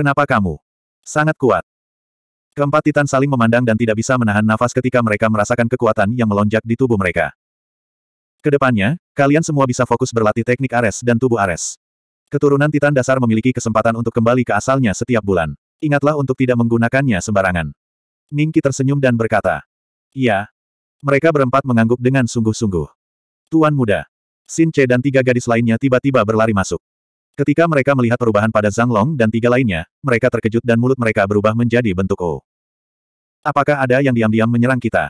Kenapa kamu? Sangat kuat. Keempat titan saling memandang dan tidak bisa menahan nafas ketika mereka merasakan kekuatan yang melonjak di tubuh mereka. Kedepannya, kalian semua bisa fokus berlatih teknik Ares dan tubuh Ares. Keturunan Titan dasar memiliki kesempatan untuk kembali ke asalnya setiap bulan. Ingatlah untuk tidak menggunakannya sembarangan. Ningki tersenyum dan berkata. Iya. Mereka berempat mengangguk dengan sungguh-sungguh. Tuan muda. Sin dan tiga gadis lainnya tiba-tiba berlari masuk. Ketika mereka melihat perubahan pada Zhang Long dan tiga lainnya, mereka terkejut dan mulut mereka berubah menjadi bentuk O. Apakah ada yang diam-diam menyerang kita?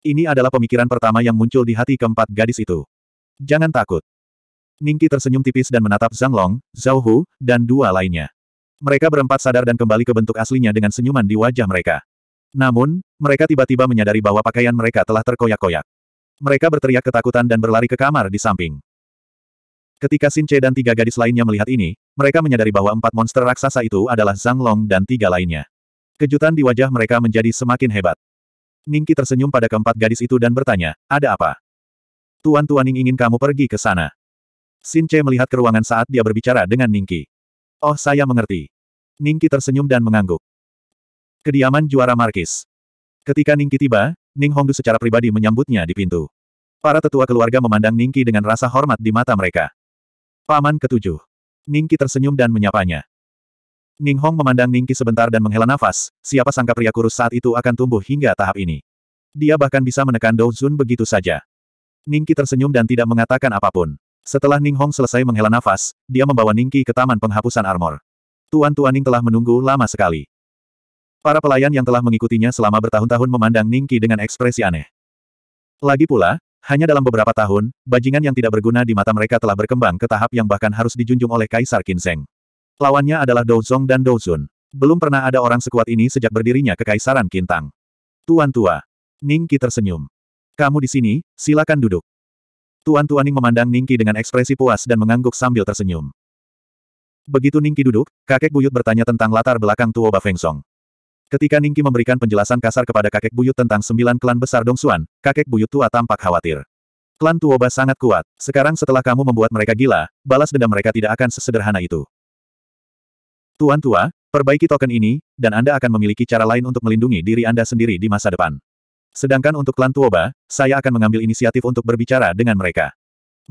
Ini adalah pemikiran pertama yang muncul di hati keempat gadis itu. Jangan takut. Ningki tersenyum tipis dan menatap Zhang Long, Zhao Hu, dan dua lainnya. Mereka berempat sadar dan kembali ke bentuk aslinya dengan senyuman di wajah mereka. Namun, mereka tiba-tiba menyadari bahwa pakaian mereka telah terkoyak-koyak. Mereka berteriak ketakutan dan berlari ke kamar di samping. Ketika Sin Che dan tiga gadis lainnya melihat ini, mereka menyadari bahwa empat monster raksasa itu adalah Zhang Long dan tiga lainnya. Kejutan di wajah mereka menjadi semakin hebat. Ningki tersenyum pada keempat gadis itu dan bertanya, ada apa? Tuan-tuan Ning ingin kamu pergi ke sana. Sin Che melihat ke ruangan saat dia berbicara dengan Ningki. Oh saya mengerti. Ningki tersenyum dan mengangguk. Kediaman juara Markis. Ketika Ningki tiba, Ning Hongdu secara pribadi menyambutnya di pintu. Para tetua keluarga memandang Ningki dengan rasa hormat di mata mereka. Paman ketujuh. Ningki tersenyum dan menyapanya. Ning Hong memandang Ningki sebentar dan menghela nafas, siapa sangka pria kurus saat itu akan tumbuh hingga tahap ini. Dia bahkan bisa menekan Dou Zun begitu saja. Ningki tersenyum dan tidak mengatakan apapun. Setelah Ning Hong selesai menghela nafas, dia membawa Ningki ke taman penghapusan armor. Tuan Tuan Ning telah menunggu lama sekali. Para pelayan yang telah mengikutinya selama bertahun-tahun memandang Ningki dengan ekspresi aneh. Lagi pula, hanya dalam beberapa tahun, bajingan yang tidak berguna di mata mereka telah berkembang ke tahap yang bahkan harus dijunjung oleh Kaisar Kinseng. Lawannya adalah Douzong dan Douzun. Belum pernah ada orang sekuat ini sejak berdirinya Kekaisaran Kintang. Tuan Tua. Ning Qi tersenyum. Kamu di sini, silakan duduk. Tuan Tua Ning memandang Ning Qi dengan ekspresi puas dan mengangguk sambil tersenyum. Begitu Ning Qi duduk, kakek buyut bertanya tentang latar belakang Tuo Ba Feng Song. Ketika Ningki memberikan penjelasan kasar kepada kakek buyut tentang sembilan klan besar Dongsuan, kakek buyut tua tampak khawatir. Klan Tuoba sangat kuat. Sekarang setelah kamu membuat mereka gila, balas dendam mereka tidak akan sesederhana itu. Tuan tua, perbaiki token ini, dan Anda akan memiliki cara lain untuk melindungi diri Anda sendiri di masa depan. Sedangkan untuk klan Tuoba, saya akan mengambil inisiatif untuk berbicara dengan mereka.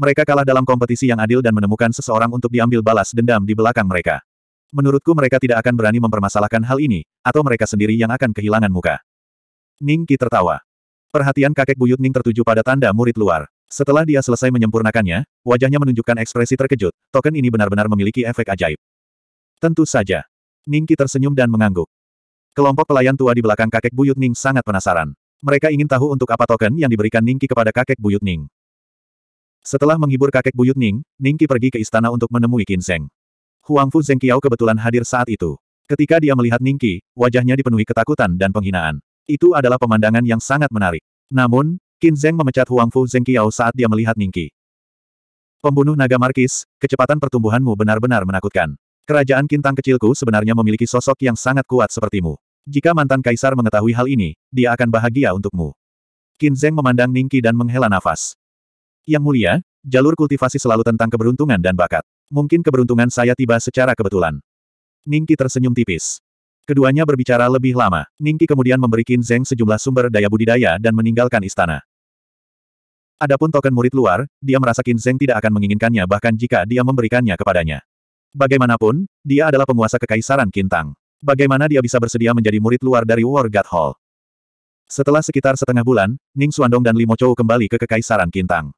Mereka kalah dalam kompetisi yang adil dan menemukan seseorang untuk diambil balas dendam di belakang mereka. Menurutku mereka tidak akan berani mempermasalahkan hal ini, atau mereka sendiri yang akan kehilangan muka. Ning Qi tertawa. Perhatian kakek buyut Ning tertuju pada tanda murid luar. Setelah dia selesai menyempurnakannya, wajahnya menunjukkan ekspresi terkejut, token ini benar-benar memiliki efek ajaib. Tentu saja. Ning Qi tersenyum dan mengangguk. Kelompok pelayan tua di belakang kakek buyut Ning sangat penasaran. Mereka ingin tahu untuk apa token yang diberikan Ningki kepada kakek buyut Ning. Setelah menghibur kakek buyut Ning, Ningki pergi ke istana untuk menemui Kinseng. Huang Huangfu Zengqiao kebetulan hadir saat itu. Ketika dia melihat Ningqi, wajahnya dipenuhi ketakutan dan penghinaan. Itu adalah pemandangan yang sangat menarik. Namun, Qin Zeng memecat Huang Huangfu Zengqiao saat dia melihat Ningqi. Pembunuh naga Markis, kecepatan pertumbuhanmu benar-benar menakutkan. Kerajaan Kintang kecilku sebenarnya memiliki sosok yang sangat kuat sepertimu. Jika mantan kaisar mengetahui hal ini, dia akan bahagia untukmu. Qin Zeng memandang Ningqi dan menghela nafas. Yang mulia, jalur kultivasi selalu tentang keberuntungan dan bakat. Mungkin keberuntungan saya tiba secara kebetulan. Ningki tersenyum tipis. Keduanya berbicara lebih lama. Ningki kemudian memberi Qin Zeng sejumlah sumber daya budidaya dan meninggalkan istana. Adapun token murid luar, dia merasa Qin Zeng tidak akan menginginkannya bahkan jika dia memberikannya kepadanya. Bagaimanapun, dia adalah penguasa kekaisaran Kintang. Bagaimana dia bisa bersedia menjadi murid luar dari War God Hall? Setelah sekitar setengah bulan, Ning Suandong dan Limo Chou kembali ke Kekaisaran Kintang.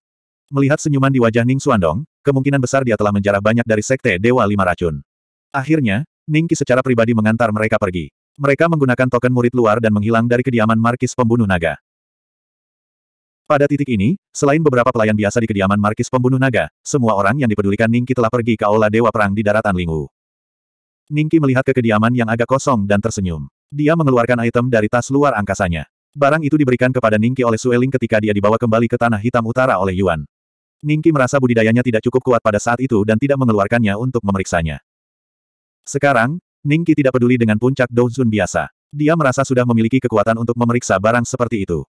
Melihat senyuman di wajah Ning Suandong, kemungkinan besar dia telah menjarah banyak dari Sekte Dewa Lima Racun. Akhirnya, Ningki secara pribadi mengantar mereka pergi. Mereka menggunakan token murid luar dan menghilang dari kediaman Markis Pembunuh Naga. Pada titik ini, selain beberapa pelayan biasa di kediaman Markis Pembunuh Naga, semua orang yang dipedulikan Ningki telah pergi ke Aula Dewa Perang di daratan Lingwu. Ningki melihat ke kediaman yang agak kosong dan tersenyum. Dia mengeluarkan item dari tas luar angkasanya. Barang itu diberikan kepada Ningki oleh Sueling ketika dia dibawa kembali ke Tanah Hitam Utara oleh Yuan. Ningki merasa budidayanya tidak cukup kuat pada saat itu dan tidak mengeluarkannya untuk memeriksanya. Sekarang, Ningki tidak peduli dengan puncak Douzun biasa. Dia merasa sudah memiliki kekuatan untuk memeriksa barang seperti itu.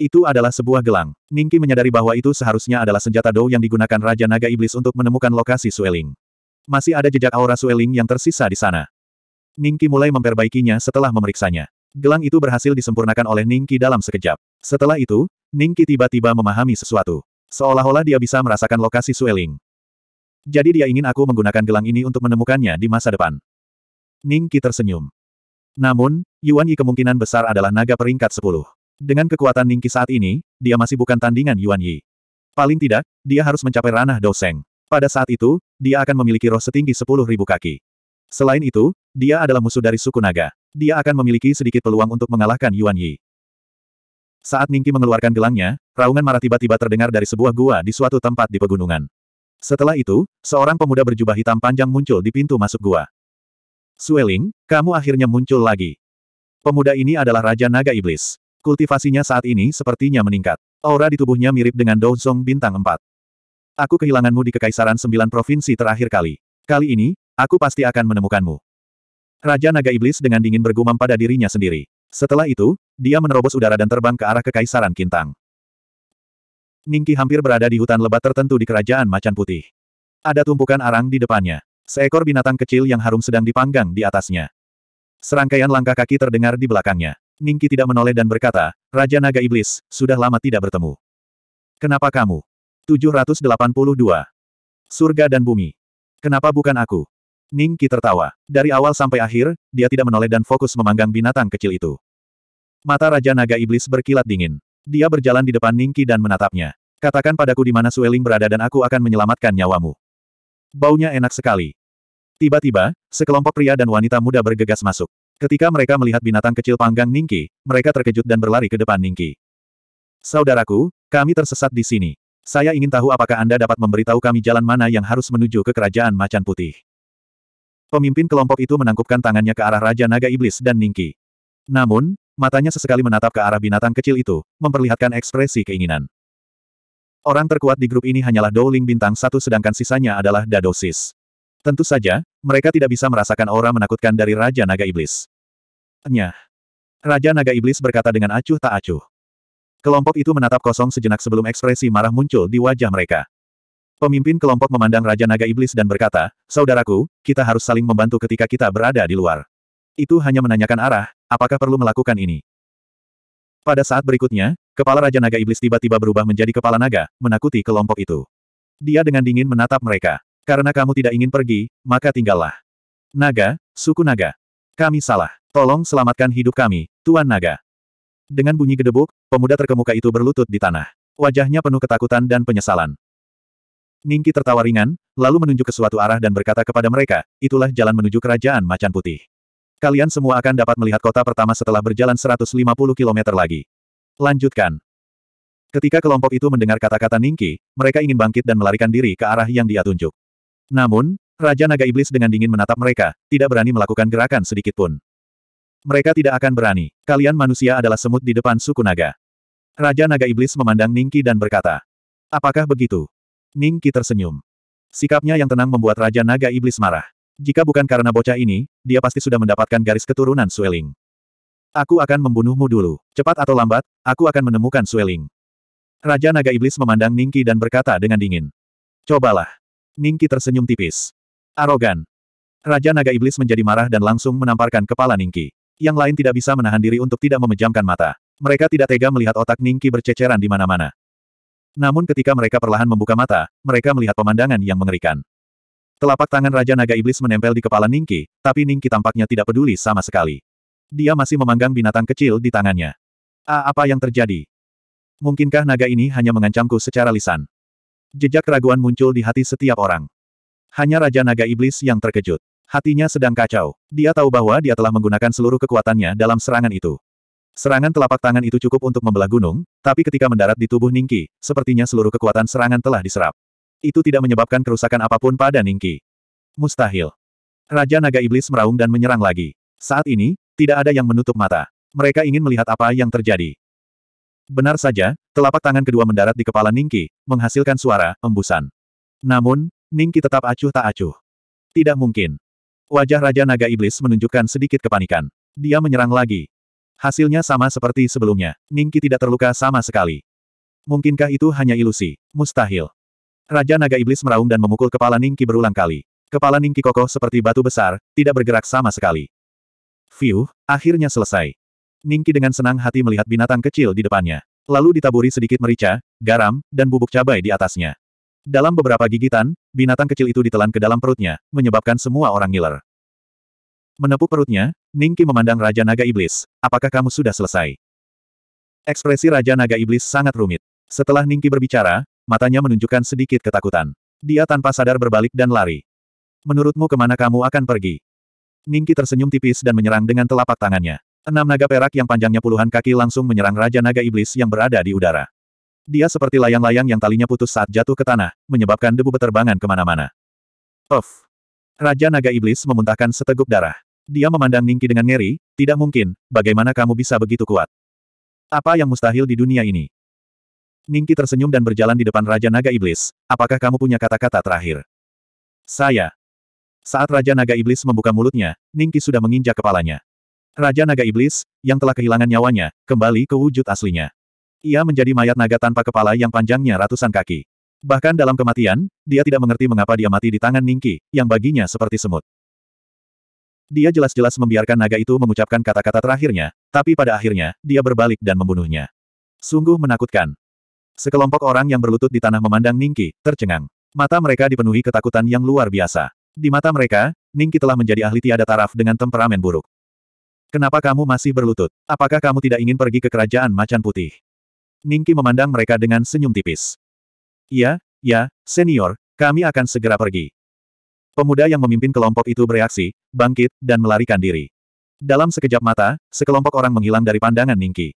Itu adalah sebuah gelang. Ningki menyadari bahwa itu seharusnya adalah senjata Dou yang digunakan Raja Naga Iblis untuk menemukan lokasi Sueling. Masih ada jejak aura Sueling yang tersisa di sana. Ningki mulai memperbaikinya setelah memeriksanya. Gelang itu berhasil disempurnakan oleh Ningki dalam sekejap. Setelah itu, Ningki tiba-tiba memahami sesuatu. Seolah-olah dia bisa merasakan lokasi Sueling. Jadi dia ingin aku menggunakan gelang ini untuk menemukannya di masa depan. Ning Qi tersenyum. Namun, Yuan Yi kemungkinan besar adalah naga peringkat 10. Dengan kekuatan Ning Qi saat ini, dia masih bukan tandingan Yuan Yi. Paling tidak, dia harus mencapai ranah Douseng. Pada saat itu, dia akan memiliki roh setinggi 10.000 kaki. Selain itu, dia adalah musuh dari suku naga. Dia akan memiliki sedikit peluang untuk mengalahkan Yuan Yi. Saat Ningki mengeluarkan gelangnya, raungan marah tiba-tiba terdengar dari sebuah gua di suatu tempat di pegunungan. Setelah itu, seorang pemuda berjubah hitam panjang muncul di pintu masuk gua. Sueling, kamu akhirnya muncul lagi. Pemuda ini adalah Raja Naga Iblis. Kultivasinya saat ini sepertinya meningkat. Aura di tubuhnya mirip dengan Douzong Bintang 4. Aku kehilanganmu di Kekaisaran Sembilan Provinsi terakhir kali. Kali ini, aku pasti akan menemukanmu. Raja Naga Iblis dengan dingin bergumam pada dirinya sendiri. Setelah itu, dia menerobos udara dan terbang ke arah Kekaisaran Kintang. Ningki hampir berada di hutan lebat tertentu di kerajaan macan putih. Ada tumpukan arang di depannya. Seekor binatang kecil yang harum sedang dipanggang di atasnya. Serangkaian langkah kaki terdengar di belakangnya. Ningki tidak menoleh dan berkata, Raja Naga Iblis, sudah lama tidak bertemu. Kenapa kamu? 782. Surga dan bumi. Kenapa bukan aku? Ningki tertawa. Dari awal sampai akhir, dia tidak menoleh dan fokus memanggang binatang kecil itu. Mata Raja Naga Iblis berkilat dingin. Dia berjalan di depan Ningki dan menatapnya. Katakan padaku di mana Sueling berada dan aku akan menyelamatkan nyawamu. Baunya enak sekali. Tiba-tiba, sekelompok pria dan wanita muda bergegas masuk. Ketika mereka melihat binatang kecil panggang Ningki, mereka terkejut dan berlari ke depan Ningki. Saudaraku, kami tersesat di sini. Saya ingin tahu apakah Anda dapat memberitahu kami jalan mana yang harus menuju ke kerajaan macan putih. Pemimpin kelompok itu menangkupkan tangannya ke arah Raja Naga Iblis dan Ningki. Namun, matanya sesekali menatap ke arah binatang kecil itu, memperlihatkan ekspresi keinginan. Orang terkuat di grup ini hanyalah Dowling bintang satu sedangkan sisanya adalah Dadosis. Tentu saja, mereka tidak bisa merasakan aura menakutkan dari Raja Naga Iblis. Nyah. Raja Naga Iblis berkata dengan acuh tak acuh. Kelompok itu menatap kosong sejenak sebelum ekspresi marah muncul di wajah mereka. Pemimpin kelompok memandang Raja Naga Iblis dan berkata, Saudaraku, kita harus saling membantu ketika kita berada di luar. Itu hanya menanyakan arah, Apakah perlu melakukan ini? Pada saat berikutnya, kepala Raja Naga Iblis tiba-tiba berubah menjadi kepala naga, menakuti kelompok itu. Dia dengan dingin menatap mereka. Karena kamu tidak ingin pergi, maka tinggallah. Naga, suku naga. Kami salah. Tolong selamatkan hidup kami, Tuan Naga. Dengan bunyi gedebuk, pemuda terkemuka itu berlutut di tanah. Wajahnya penuh ketakutan dan penyesalan. Ningki tertawa ringan, lalu menunjuk ke suatu arah dan berkata kepada mereka, itulah jalan menuju kerajaan macan putih. Kalian semua akan dapat melihat kota pertama setelah berjalan 150 km lagi. Lanjutkan. Ketika kelompok itu mendengar kata-kata Ningki, mereka ingin bangkit dan melarikan diri ke arah yang dia tunjuk. Namun, Raja Naga Iblis dengan dingin menatap mereka, tidak berani melakukan gerakan sedikit pun. Mereka tidak akan berani. Kalian manusia adalah semut di depan suku naga. Raja Naga Iblis memandang Ningki dan berkata, Apakah begitu? Ningki tersenyum. Sikapnya yang tenang membuat Raja Naga Iblis marah. Jika bukan karena bocah ini, dia pasti sudah mendapatkan garis keturunan Sueling. Aku akan membunuhmu dulu. Cepat atau lambat, aku akan menemukan Sueling. Raja Naga Iblis memandang Ningki dan berkata dengan dingin. Cobalah. Ningki tersenyum tipis. Arogan. Raja Naga Iblis menjadi marah dan langsung menamparkan kepala Ningki. Yang lain tidak bisa menahan diri untuk tidak memejamkan mata. Mereka tidak tega melihat otak Ningki berceceran di mana-mana. Namun ketika mereka perlahan membuka mata, mereka melihat pemandangan yang mengerikan. Telapak tangan Raja Naga Iblis menempel di kepala Ningki, tapi Ningki tampaknya tidak peduli sama sekali. Dia masih memanggang binatang kecil di tangannya. A apa yang terjadi? Mungkinkah naga ini hanya mengancamku secara lisan? Jejak keraguan muncul di hati setiap orang. Hanya Raja Naga Iblis yang terkejut. Hatinya sedang kacau. Dia tahu bahwa dia telah menggunakan seluruh kekuatannya dalam serangan itu. Serangan telapak tangan itu cukup untuk membelah gunung, tapi ketika mendarat di tubuh Ningki, sepertinya seluruh kekuatan serangan telah diserap. Itu tidak menyebabkan kerusakan apapun pada Ningki. Mustahil. Raja Naga Iblis meraung dan menyerang lagi. Saat ini, tidak ada yang menutup mata. Mereka ingin melihat apa yang terjadi. Benar saja, telapak tangan kedua mendarat di kepala Ningki, menghasilkan suara embusan. Namun, Ningki tetap acuh tak acuh. Tidak mungkin. Wajah Raja Naga Iblis menunjukkan sedikit kepanikan. Dia menyerang lagi. Hasilnya sama seperti sebelumnya. Ningki tidak terluka sama sekali. Mungkinkah itu hanya ilusi? Mustahil. Raja Naga Iblis meraung dan memukul kepala Ningki berulang kali. Kepala Ningki kokoh seperti batu besar, tidak bergerak sama sekali. Fiuh, akhirnya selesai. Ningki dengan senang hati melihat binatang kecil di depannya. Lalu ditaburi sedikit merica, garam, dan bubuk cabai di atasnya. Dalam beberapa gigitan, binatang kecil itu ditelan ke dalam perutnya, menyebabkan semua orang ngiler. Menepuk perutnya, Ningki memandang Raja Naga Iblis, apakah kamu sudah selesai? Ekspresi Raja Naga Iblis sangat rumit. Setelah Ningki berbicara, matanya menunjukkan sedikit ketakutan. Dia tanpa sadar berbalik dan lari. Menurutmu kemana kamu akan pergi? Ningki tersenyum tipis dan menyerang dengan telapak tangannya. Enam naga perak yang panjangnya puluhan kaki langsung menyerang Raja Naga Iblis yang berada di udara. Dia seperti layang-layang yang talinya putus saat jatuh ke tanah, menyebabkan debu beterbangan kemana-mana. Of! Raja Naga Iblis memuntahkan seteguk darah. Dia memandang Ningki dengan ngeri, tidak mungkin, bagaimana kamu bisa begitu kuat? Apa yang mustahil di dunia ini? Ningki tersenyum dan berjalan di depan Raja Naga Iblis. Apakah kamu punya kata-kata terakhir? Saya. Saat Raja Naga Iblis membuka mulutnya, Ningki sudah menginjak kepalanya. Raja Naga Iblis, yang telah kehilangan nyawanya, kembali ke wujud aslinya. Ia menjadi mayat naga tanpa kepala yang panjangnya ratusan kaki. Bahkan dalam kematian, dia tidak mengerti mengapa dia mati di tangan Ningki, yang baginya seperti semut. Dia jelas-jelas membiarkan naga itu mengucapkan kata-kata terakhirnya, tapi pada akhirnya, dia berbalik dan membunuhnya. Sungguh menakutkan. Sekelompok orang yang berlutut di tanah memandang Ningki, tercengang. Mata mereka dipenuhi ketakutan yang luar biasa. Di mata mereka, Ningki telah menjadi ahli tiada taraf dengan temperamen buruk. Kenapa kamu masih berlutut? Apakah kamu tidak ingin pergi ke kerajaan macan putih? Ningki memandang mereka dengan senyum tipis. Ya, ya, senior, kami akan segera pergi. Pemuda yang memimpin kelompok itu bereaksi, bangkit, dan melarikan diri. Dalam sekejap mata, sekelompok orang menghilang dari pandangan Ningki.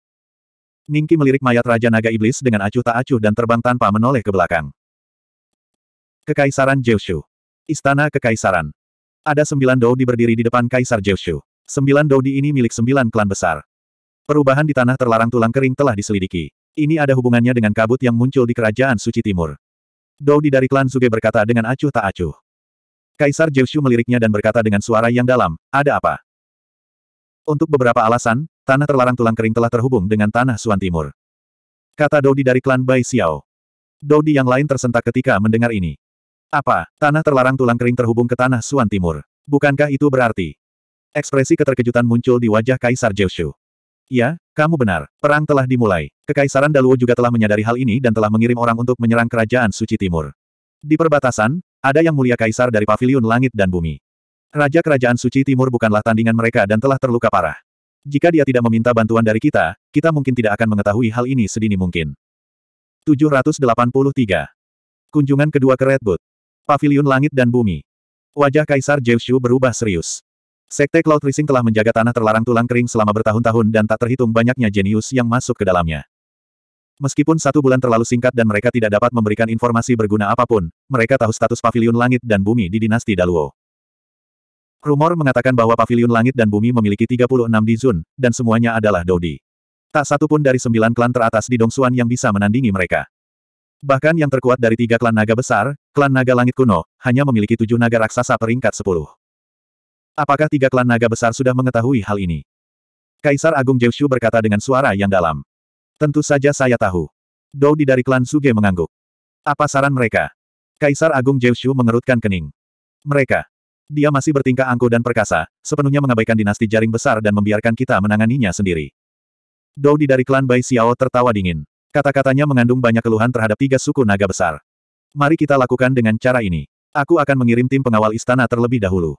Ningki melirik mayat Raja Naga Iblis dengan acuh tak acuh dan terbang tanpa menoleh ke belakang. Kekaisaran Jeushu. Istana Kekaisaran. Ada sembilan Doudi berdiri di depan Kaisar Jeushu. Sembilan Doudi ini milik sembilan klan besar. Perubahan di tanah terlarang tulang kering telah diselidiki. Ini ada hubungannya dengan kabut yang muncul di Kerajaan Suci Timur. Doudi dari klan Suge berkata dengan acuh tak acuh. Kaisar Jeushu meliriknya dan berkata dengan suara yang dalam, ada apa? Untuk beberapa alasan, Tanah terlarang tulang kering telah terhubung dengan tanah Suan Timur. Kata Dodi dari klan Bai Xiao. Dodi yang lain tersentak ketika mendengar ini. Apa, tanah terlarang tulang kering terhubung ke tanah Suan Timur? Bukankah itu berarti? Ekspresi keterkejutan muncul di wajah Kaisar Jiushu. Ya, kamu benar. Perang telah dimulai. Kekaisaran Daluo juga telah menyadari hal ini dan telah mengirim orang untuk menyerang Kerajaan Suci Timur. Di perbatasan, ada yang mulia Kaisar dari Paviliun Langit dan Bumi. Raja Kerajaan Suci Timur bukanlah tandingan mereka dan telah terluka parah. Jika dia tidak meminta bantuan dari kita, kita mungkin tidak akan mengetahui hal ini sedini mungkin. 783. Kunjungan kedua ke Redwood. Paviliun Langit dan Bumi. Wajah Kaisar Jeushu berubah serius. Sekte Cloud Rising telah menjaga tanah terlarang tulang kering selama bertahun-tahun dan tak terhitung banyaknya jenius yang masuk ke dalamnya. Meskipun satu bulan terlalu singkat dan mereka tidak dapat memberikan informasi berguna apapun, mereka tahu status pavilion langit dan bumi di dinasti Daluo. Rumor mengatakan bahwa pavilion langit dan bumi memiliki 36 dizun, dan semuanya adalah Dodi. Tak satu pun dari sembilan klan teratas di Dongsuan yang bisa menandingi mereka. Bahkan yang terkuat dari tiga klan naga besar, klan naga langit kuno, hanya memiliki tujuh naga raksasa peringkat sepuluh. Apakah tiga klan naga besar sudah mengetahui hal ini? Kaisar Agung Jeushu berkata dengan suara yang dalam. Tentu saja saya tahu. Dodi dari klan Suge mengangguk. Apa saran mereka? Kaisar Agung Jeushu mengerutkan kening. Mereka dia masih bertingkah angkuh dan perkasa, sepenuhnya mengabaikan dinasti jaring besar dan membiarkan kita menanganinya sendiri. Doudi dari klan Bai Xiao tertawa dingin. Kata-katanya mengandung banyak keluhan terhadap tiga suku naga besar. Mari kita lakukan dengan cara ini. Aku akan mengirim tim pengawal istana terlebih dahulu.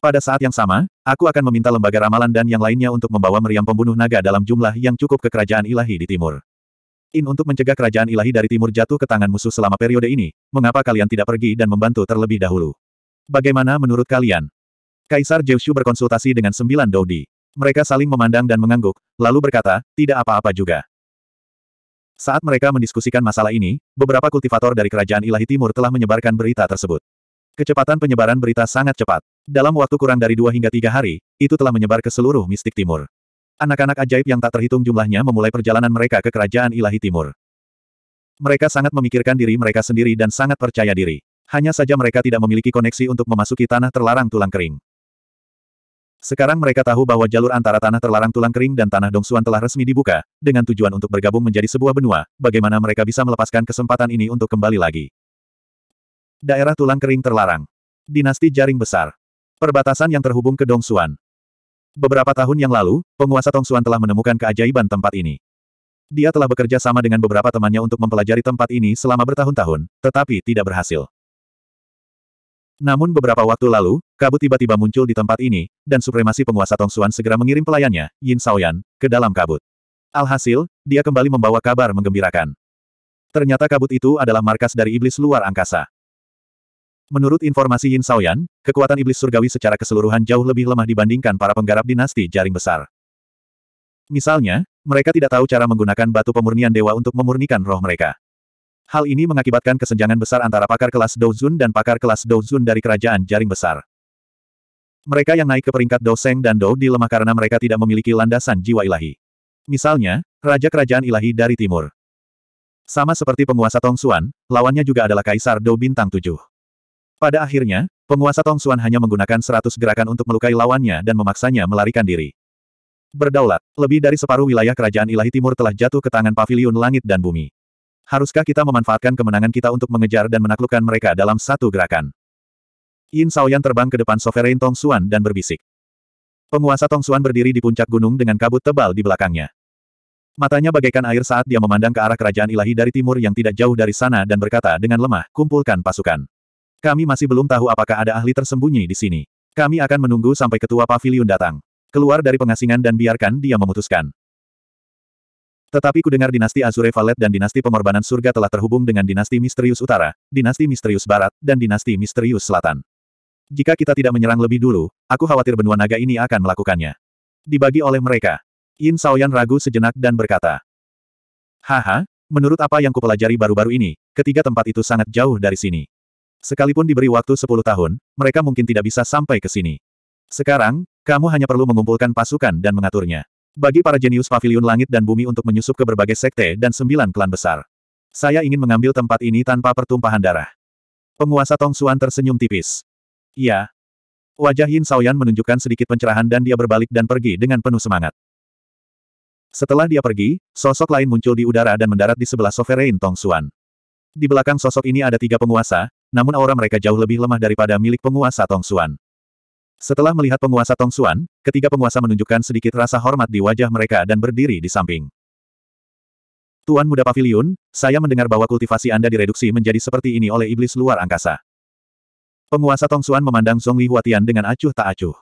Pada saat yang sama, aku akan meminta lembaga ramalan dan yang lainnya untuk membawa meriam pembunuh naga dalam jumlah yang cukup ke kerajaan ilahi di timur. In untuk mencegah kerajaan ilahi dari timur jatuh ke tangan musuh selama periode ini, mengapa kalian tidak pergi dan membantu terlebih dahulu? Bagaimana menurut kalian? Kaisar Jeushu berkonsultasi dengan sembilan Dodi. Mereka saling memandang dan mengangguk, lalu berkata, tidak apa-apa juga. Saat mereka mendiskusikan masalah ini, beberapa kultivator dari Kerajaan Ilahi Timur telah menyebarkan berita tersebut. Kecepatan penyebaran berita sangat cepat. Dalam waktu kurang dari dua hingga tiga hari, itu telah menyebar ke seluruh mistik timur. Anak-anak ajaib yang tak terhitung jumlahnya memulai perjalanan mereka ke Kerajaan Ilahi Timur. Mereka sangat memikirkan diri mereka sendiri dan sangat percaya diri. Hanya saja mereka tidak memiliki koneksi untuk memasuki tanah terlarang tulang kering. Sekarang mereka tahu bahwa jalur antara tanah terlarang tulang kering dan tanah dongsuan telah resmi dibuka, dengan tujuan untuk bergabung menjadi sebuah benua, bagaimana mereka bisa melepaskan kesempatan ini untuk kembali lagi. Daerah tulang kering terlarang. Dinasti jaring besar. Perbatasan yang terhubung ke dongsuan. Beberapa tahun yang lalu, penguasa Tongsuan telah menemukan keajaiban tempat ini. Dia telah bekerja sama dengan beberapa temannya untuk mempelajari tempat ini selama bertahun-tahun, tetapi tidak berhasil. Namun beberapa waktu lalu, kabut tiba-tiba muncul di tempat ini, dan supremasi penguasa Tong Xuan segera mengirim pelayannya, Yin Saoyan, ke dalam kabut. Alhasil, dia kembali membawa kabar menggembirakan. Ternyata kabut itu adalah markas dari iblis luar angkasa. Menurut informasi Yin Saoyan, kekuatan iblis surgawi secara keseluruhan jauh lebih lemah dibandingkan para penggarap dinasti jaring besar. Misalnya, mereka tidak tahu cara menggunakan batu pemurnian dewa untuk memurnikan roh mereka. Hal ini mengakibatkan kesenjangan besar antara pakar kelas Douzun dan pakar kelas Douzun dari kerajaan jaring besar. Mereka yang naik ke peringkat Douseng dan Dou dilemah karena mereka tidak memiliki landasan jiwa ilahi. Misalnya, Raja Kerajaan Ilahi dari Timur. Sama seperti penguasa Tongsuan, lawannya juga adalah Kaisar Dou Bintang 7. Pada akhirnya, penguasa Tongsuan hanya menggunakan 100 gerakan untuk melukai lawannya dan memaksanya melarikan diri. Berdaulat, lebih dari separuh wilayah Kerajaan Ilahi Timur telah jatuh ke tangan Paviliun Langit dan Bumi. Haruskah kita memanfaatkan kemenangan kita untuk mengejar dan menaklukkan mereka dalam satu gerakan? Yin Saoyan terbang ke depan Sovereign Tong Xuan dan berbisik. Penguasa Tong Xuan berdiri di puncak gunung dengan kabut tebal di belakangnya. Matanya bagaikan air saat dia memandang ke arah kerajaan ilahi dari timur yang tidak jauh dari sana dan berkata dengan lemah, kumpulkan pasukan. Kami masih belum tahu apakah ada ahli tersembunyi di sini. Kami akan menunggu sampai ketua pavilion datang. Keluar dari pengasingan dan biarkan dia memutuskan. Tetapi ku dengar dinasti Azure Valet dan dinasti pengorbanan surga telah terhubung dengan dinasti misterius utara, dinasti misterius barat, dan dinasti misterius selatan. Jika kita tidak menyerang lebih dulu, aku khawatir benua naga ini akan melakukannya. Dibagi oleh mereka. Yin Saoyan ragu sejenak dan berkata. Haha, menurut apa yang kupelajari baru-baru ini, ketiga tempat itu sangat jauh dari sini. Sekalipun diberi waktu 10 tahun, mereka mungkin tidak bisa sampai ke sini. Sekarang, kamu hanya perlu mengumpulkan pasukan dan mengaturnya bagi para jenius pavilion langit dan bumi untuk menyusup ke berbagai sekte dan sembilan klan besar. Saya ingin mengambil tempat ini tanpa pertumpahan darah. Penguasa Tong Xuan tersenyum tipis. Iya. Wajah Yin Saoyan menunjukkan sedikit pencerahan dan dia berbalik dan pergi dengan penuh semangat. Setelah dia pergi, sosok lain muncul di udara dan mendarat di sebelah Sovereign Tong Xuan. Di belakang sosok ini ada tiga penguasa, namun aura mereka jauh lebih lemah daripada milik penguasa Tong Xuan. Setelah melihat penguasa Tong Xuan, ketiga penguasa menunjukkan sedikit rasa hormat di wajah mereka dan berdiri di samping. Tuan Muda Pavilion, saya mendengar bahwa kultivasi Anda direduksi menjadi seperti ini oleh iblis luar angkasa. Penguasa Tong Xuan memandang Zhongli Huatian dengan acuh tak acuh.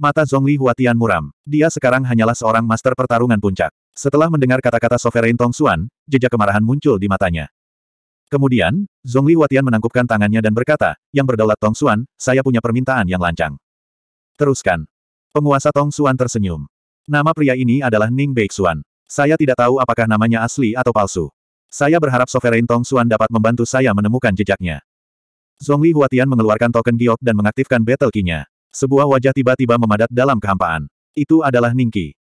Mata Zhongli Huatian muram. Dia sekarang hanyalah seorang master pertarungan puncak. Setelah mendengar kata-kata Sovereign Tong Xuan, jejak kemarahan muncul di matanya. Kemudian, Zhongli Huatian menangkupkan tangannya dan berkata, yang berdaulat Tong Xuan, saya punya permintaan yang lancang. Teruskan. Penguasa Tong Suan tersenyum. Nama pria ini adalah Ning Beixuan. Saya tidak tahu apakah namanya asli atau palsu. Saya berharap Sovereign Tong Suan dapat membantu saya menemukan jejaknya. Zhongli Huatian mengeluarkan token giok dan mengaktifkan battle key-nya. Sebuah wajah tiba-tiba memadat dalam kehampaan. Itu adalah Ning Qi.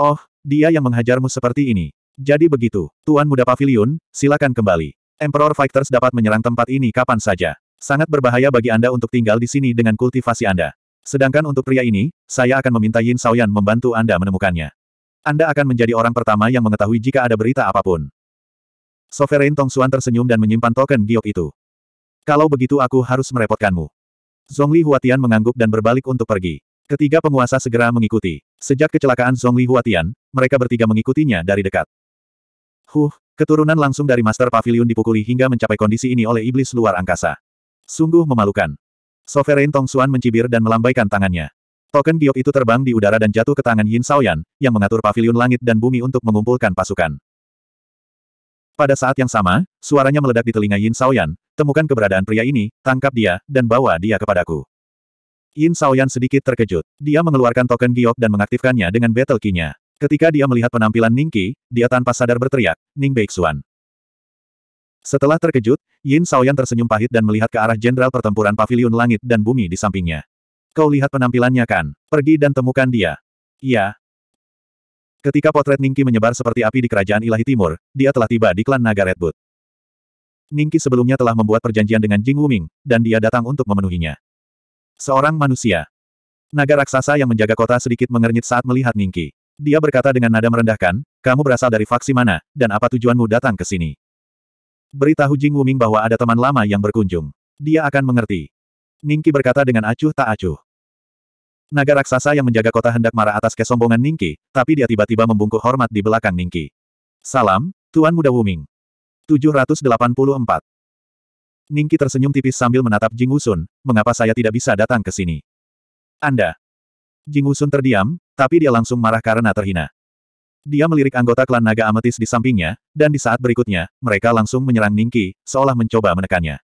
Oh, dia yang menghajarmu seperti ini. Jadi begitu, Tuan Muda Pavilion, silakan kembali. Emperor Fighters dapat menyerang tempat ini kapan saja. Sangat berbahaya bagi Anda untuk tinggal di sini dengan kultivasi Anda. Sedangkan untuk pria ini, saya akan meminta Yin Saoyan membantu Anda menemukannya. Anda akan menjadi orang pertama yang mengetahui jika ada berita apapun. Sovereign Tong Xuan tersenyum dan menyimpan token giok itu. Kalau begitu aku harus merepotkanmu. Zhongli Huatian mengangguk dan berbalik untuk pergi. Ketiga penguasa segera mengikuti. Sejak kecelakaan Zhongli Huatian, mereka bertiga mengikutinya dari dekat. Huh, keturunan langsung dari Master Pavilion dipukuli hingga mencapai kondisi ini oleh iblis luar angkasa. Sungguh memalukan. Sovereign Tong Xuan mencibir dan melambaikan tangannya. Token giok itu terbang di udara dan jatuh ke tangan Yin Saoyan, yang mengatur pavilion langit dan bumi untuk mengumpulkan pasukan. Pada saat yang sama, suaranya meledak di telinga Yin Saoyan, temukan keberadaan pria ini, tangkap dia, dan bawa dia kepadaku. Yin Saoyan sedikit terkejut. Dia mengeluarkan token giok dan mengaktifkannya dengan battle key-nya. Ketika dia melihat penampilan Ningqi, dia tanpa sadar berteriak, Ning Beixuan. Setelah terkejut, Yin Saoyan tersenyum pahit dan melihat ke arah jenderal pertempuran Paviliun langit dan bumi di sampingnya. Kau lihat penampilannya kan? Pergi dan temukan dia. Iya. Ketika potret Ningki menyebar seperti api di kerajaan ilahi timur, dia telah tiba di klan naga Redwood. Ningki sebelumnya telah membuat perjanjian dengan Jing Wuming, dan dia datang untuk memenuhinya. Seorang manusia. Naga raksasa yang menjaga kota sedikit mengernyit saat melihat Ningki. Dia berkata dengan nada merendahkan, kamu berasal dari faksi mana, dan apa tujuanmu datang ke sini? Beritahu Jing Wuming bahwa ada teman lama yang berkunjung. Dia akan mengerti. Ningki berkata dengan acuh tak acuh. Naga raksasa yang menjaga kota hendak marah atas kesombongan Ningki, tapi dia tiba-tiba membungkuk hormat di belakang Ningki. Salam, Tuan Muda Wuming. 784. Ningki tersenyum tipis sambil menatap Jing Wusun, mengapa saya tidak bisa datang ke sini? Anda. Jing Wusun terdiam, tapi dia langsung marah karena terhina. Dia melirik anggota klan naga ametis di sampingnya, dan di saat berikutnya, mereka langsung menyerang Ningki, seolah mencoba menekannya.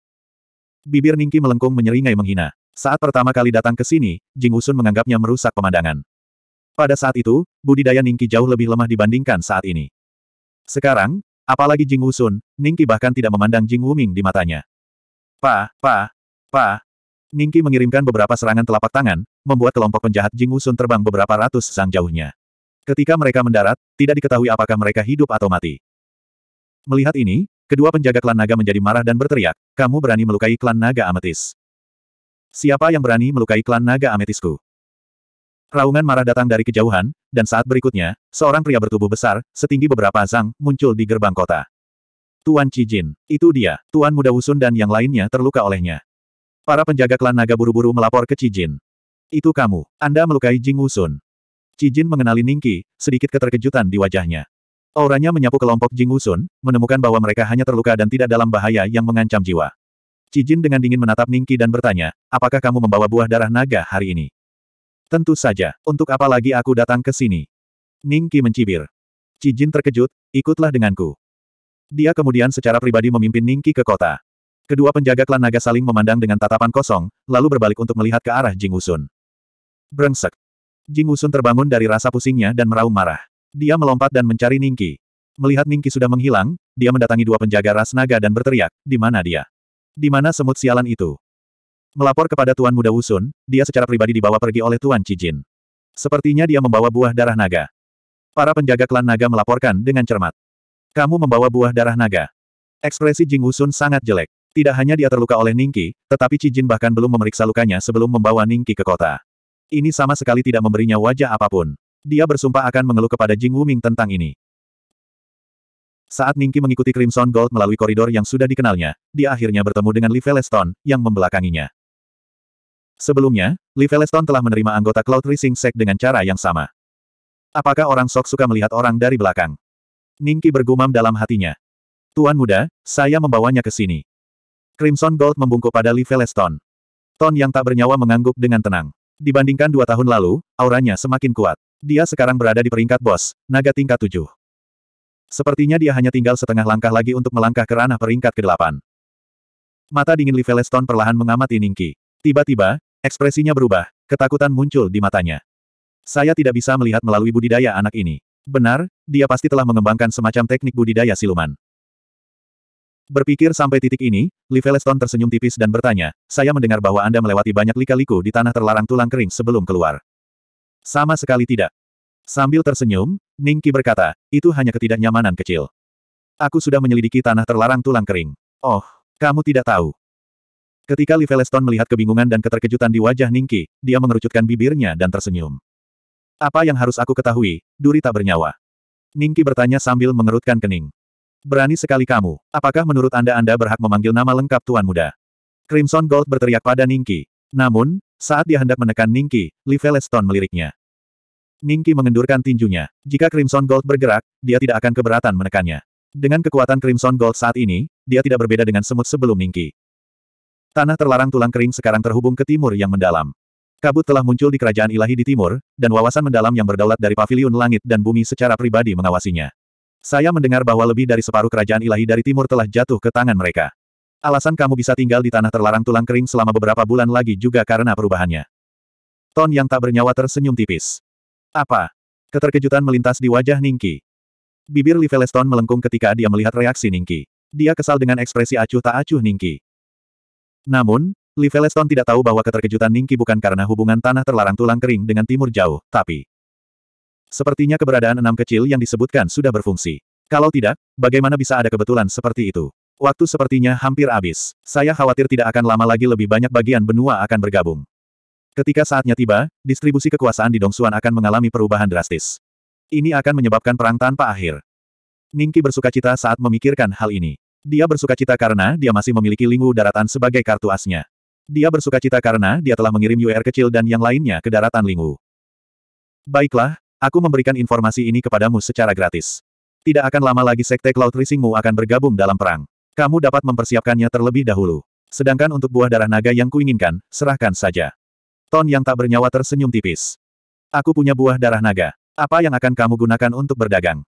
Bibir Ningki melengkung menyeringai menghina. Saat pertama kali datang ke sini, Jing Usun menganggapnya merusak pemandangan. Pada saat itu, budidaya Ningki jauh lebih lemah dibandingkan saat ini. Sekarang, apalagi Jing Usun, Ningki bahkan tidak memandang Jing Wuming di matanya. Pa, pa, pa. Ningki mengirimkan beberapa serangan telapak tangan, membuat kelompok penjahat Jing Usun terbang beberapa ratus sang jauhnya. Ketika mereka mendarat, tidak diketahui apakah mereka hidup atau mati. Melihat ini, kedua penjaga klan naga menjadi marah dan berteriak, kamu berani melukai klan naga ametis. Siapa yang berani melukai klan naga ametisku? Raungan marah datang dari kejauhan, dan saat berikutnya, seorang pria bertubuh besar, setinggi beberapa zang, muncul di gerbang kota. Tuan Cijin, itu dia, Tuan Muda Wusun dan yang lainnya terluka olehnya. Para penjaga klan naga buru-buru melapor ke Cijin. Itu kamu, Anda melukai Jing Wusun. Cijin mengenali Ningki, sedikit keterkejutan di wajahnya. Auranya menyapu kelompok Jing Wusun, menemukan bahwa mereka hanya terluka dan tidak dalam bahaya yang mengancam jiwa. Cijin dengan dingin menatap Ningki dan bertanya, apakah kamu membawa buah darah naga hari ini? Tentu saja, untuk apa lagi aku datang ke sini? Ningki mencibir. Cijin terkejut, ikutlah denganku. Dia kemudian secara pribadi memimpin Ningki ke kota. Kedua penjaga klan naga saling memandang dengan tatapan kosong, lalu berbalik untuk melihat ke arah Jing Usun. Brengsek. Jing Wusun terbangun dari rasa pusingnya dan meraung marah. Dia melompat dan mencari Ningki. Melihat Ningki sudah menghilang, dia mendatangi dua penjaga ras naga dan berteriak, di mana dia? Di mana semut sialan itu? Melapor kepada Tuan Muda Wusun, dia secara pribadi dibawa pergi oleh Tuan Cijin. Sepertinya dia membawa buah darah naga. Para penjaga klan naga melaporkan dengan cermat. Kamu membawa buah darah naga. Ekspresi Jing Wusun sangat jelek. Tidak hanya dia terluka oleh Ningki, tetapi Cijin bahkan belum memeriksa lukanya sebelum membawa Ningki ke kota. Ini sama sekali tidak memberinya wajah apapun. Dia bersumpah akan mengeluh kepada Jing Wuming tentang ini. Saat Ningki mengikuti Crimson Gold melalui koridor yang sudah dikenalnya, dia akhirnya bertemu dengan Li Veleston, yang membelakanginya. Sebelumnya, Li Veleston telah menerima anggota Cloud Rising Sect dengan cara yang sama. Apakah orang sok suka melihat orang dari belakang? Ningki bergumam dalam hatinya. Tuan muda, saya membawanya ke sini. Crimson Gold membungkuk pada Li Veleston. Ton yang tak bernyawa mengangguk dengan tenang. Dibandingkan dua tahun lalu, auranya semakin kuat. Dia sekarang berada di peringkat bos, naga tingkat tujuh. Sepertinya dia hanya tinggal setengah langkah lagi untuk melangkah ke ranah peringkat ke-8. Mata dingin Liveleston perlahan mengamati Ningki. Tiba-tiba, ekspresinya berubah, ketakutan muncul di matanya. Saya tidak bisa melihat melalui budidaya anak ini. Benar, dia pasti telah mengembangkan semacam teknik budidaya siluman. Berpikir sampai titik ini, Liveleston tersenyum tipis dan bertanya, saya mendengar bahwa Anda melewati banyak lika-liku di tanah terlarang tulang kering sebelum keluar. Sama sekali tidak. Sambil tersenyum, Ningki berkata, itu hanya ketidaknyamanan kecil. Aku sudah menyelidiki tanah terlarang tulang kering. Oh, kamu tidak tahu. Ketika Liveleston melihat kebingungan dan keterkejutan di wajah Ningki, dia mengerucutkan bibirnya dan tersenyum. Apa yang harus aku ketahui, duri tak bernyawa? Ningki bertanya sambil mengerutkan kening. Berani sekali kamu. Apakah menurut Anda Anda berhak memanggil nama lengkap Tuan Muda? Crimson Gold berteriak pada Ningki. Namun, saat dia hendak menekan Ningki, Live Leston meliriknya. Ningki mengendurkan tinjunya. Jika Crimson Gold bergerak, dia tidak akan keberatan menekannya. Dengan kekuatan Crimson Gold saat ini, dia tidak berbeda dengan semut sebelum Ningki. Tanah terlarang tulang kering sekarang terhubung ke timur yang mendalam. Kabut telah muncul di kerajaan ilahi di timur, dan wawasan mendalam yang berdaulat dari paviliun langit dan bumi secara pribadi mengawasinya. Saya mendengar bahwa lebih dari separuh kerajaan ilahi dari timur telah jatuh ke tangan mereka. Alasan kamu bisa tinggal di tanah terlarang tulang kering selama beberapa bulan lagi juga karena perubahannya. Ton yang tak bernyawa tersenyum tipis. Apa? Keterkejutan melintas di wajah Ningki. Bibir Livelestone melengkung ketika dia melihat reaksi Ningki. Dia kesal dengan ekspresi acuh tak acuh Ningki. Namun, Livelestone tidak tahu bahwa keterkejutan Ningki bukan karena hubungan tanah terlarang tulang kering dengan timur jauh, tapi Sepertinya keberadaan enam kecil yang disebutkan sudah berfungsi. Kalau tidak, bagaimana bisa ada kebetulan seperti itu? Waktu sepertinya hampir habis. Saya khawatir tidak akan lama lagi lebih banyak bagian benua akan bergabung. Ketika saatnya tiba, distribusi kekuasaan di Dongsuan akan mengalami perubahan drastis. Ini akan menyebabkan perang tanpa akhir. Ningki bersukacita saat memikirkan hal ini. Dia bersukacita karena dia masih memiliki Lingwu daratan sebagai kartu asnya. Dia bersukacita karena dia telah mengirim UR kecil dan yang lainnya ke daratan Lingwu. Baiklah, Aku memberikan informasi ini kepadamu secara gratis. Tidak akan lama lagi sekte Cloud Risingmu akan bergabung dalam perang. Kamu dapat mempersiapkannya terlebih dahulu. Sedangkan untuk buah darah naga yang kuinginkan, serahkan saja. Ton yang tak bernyawa tersenyum tipis. Aku punya buah darah naga. Apa yang akan kamu gunakan untuk berdagang?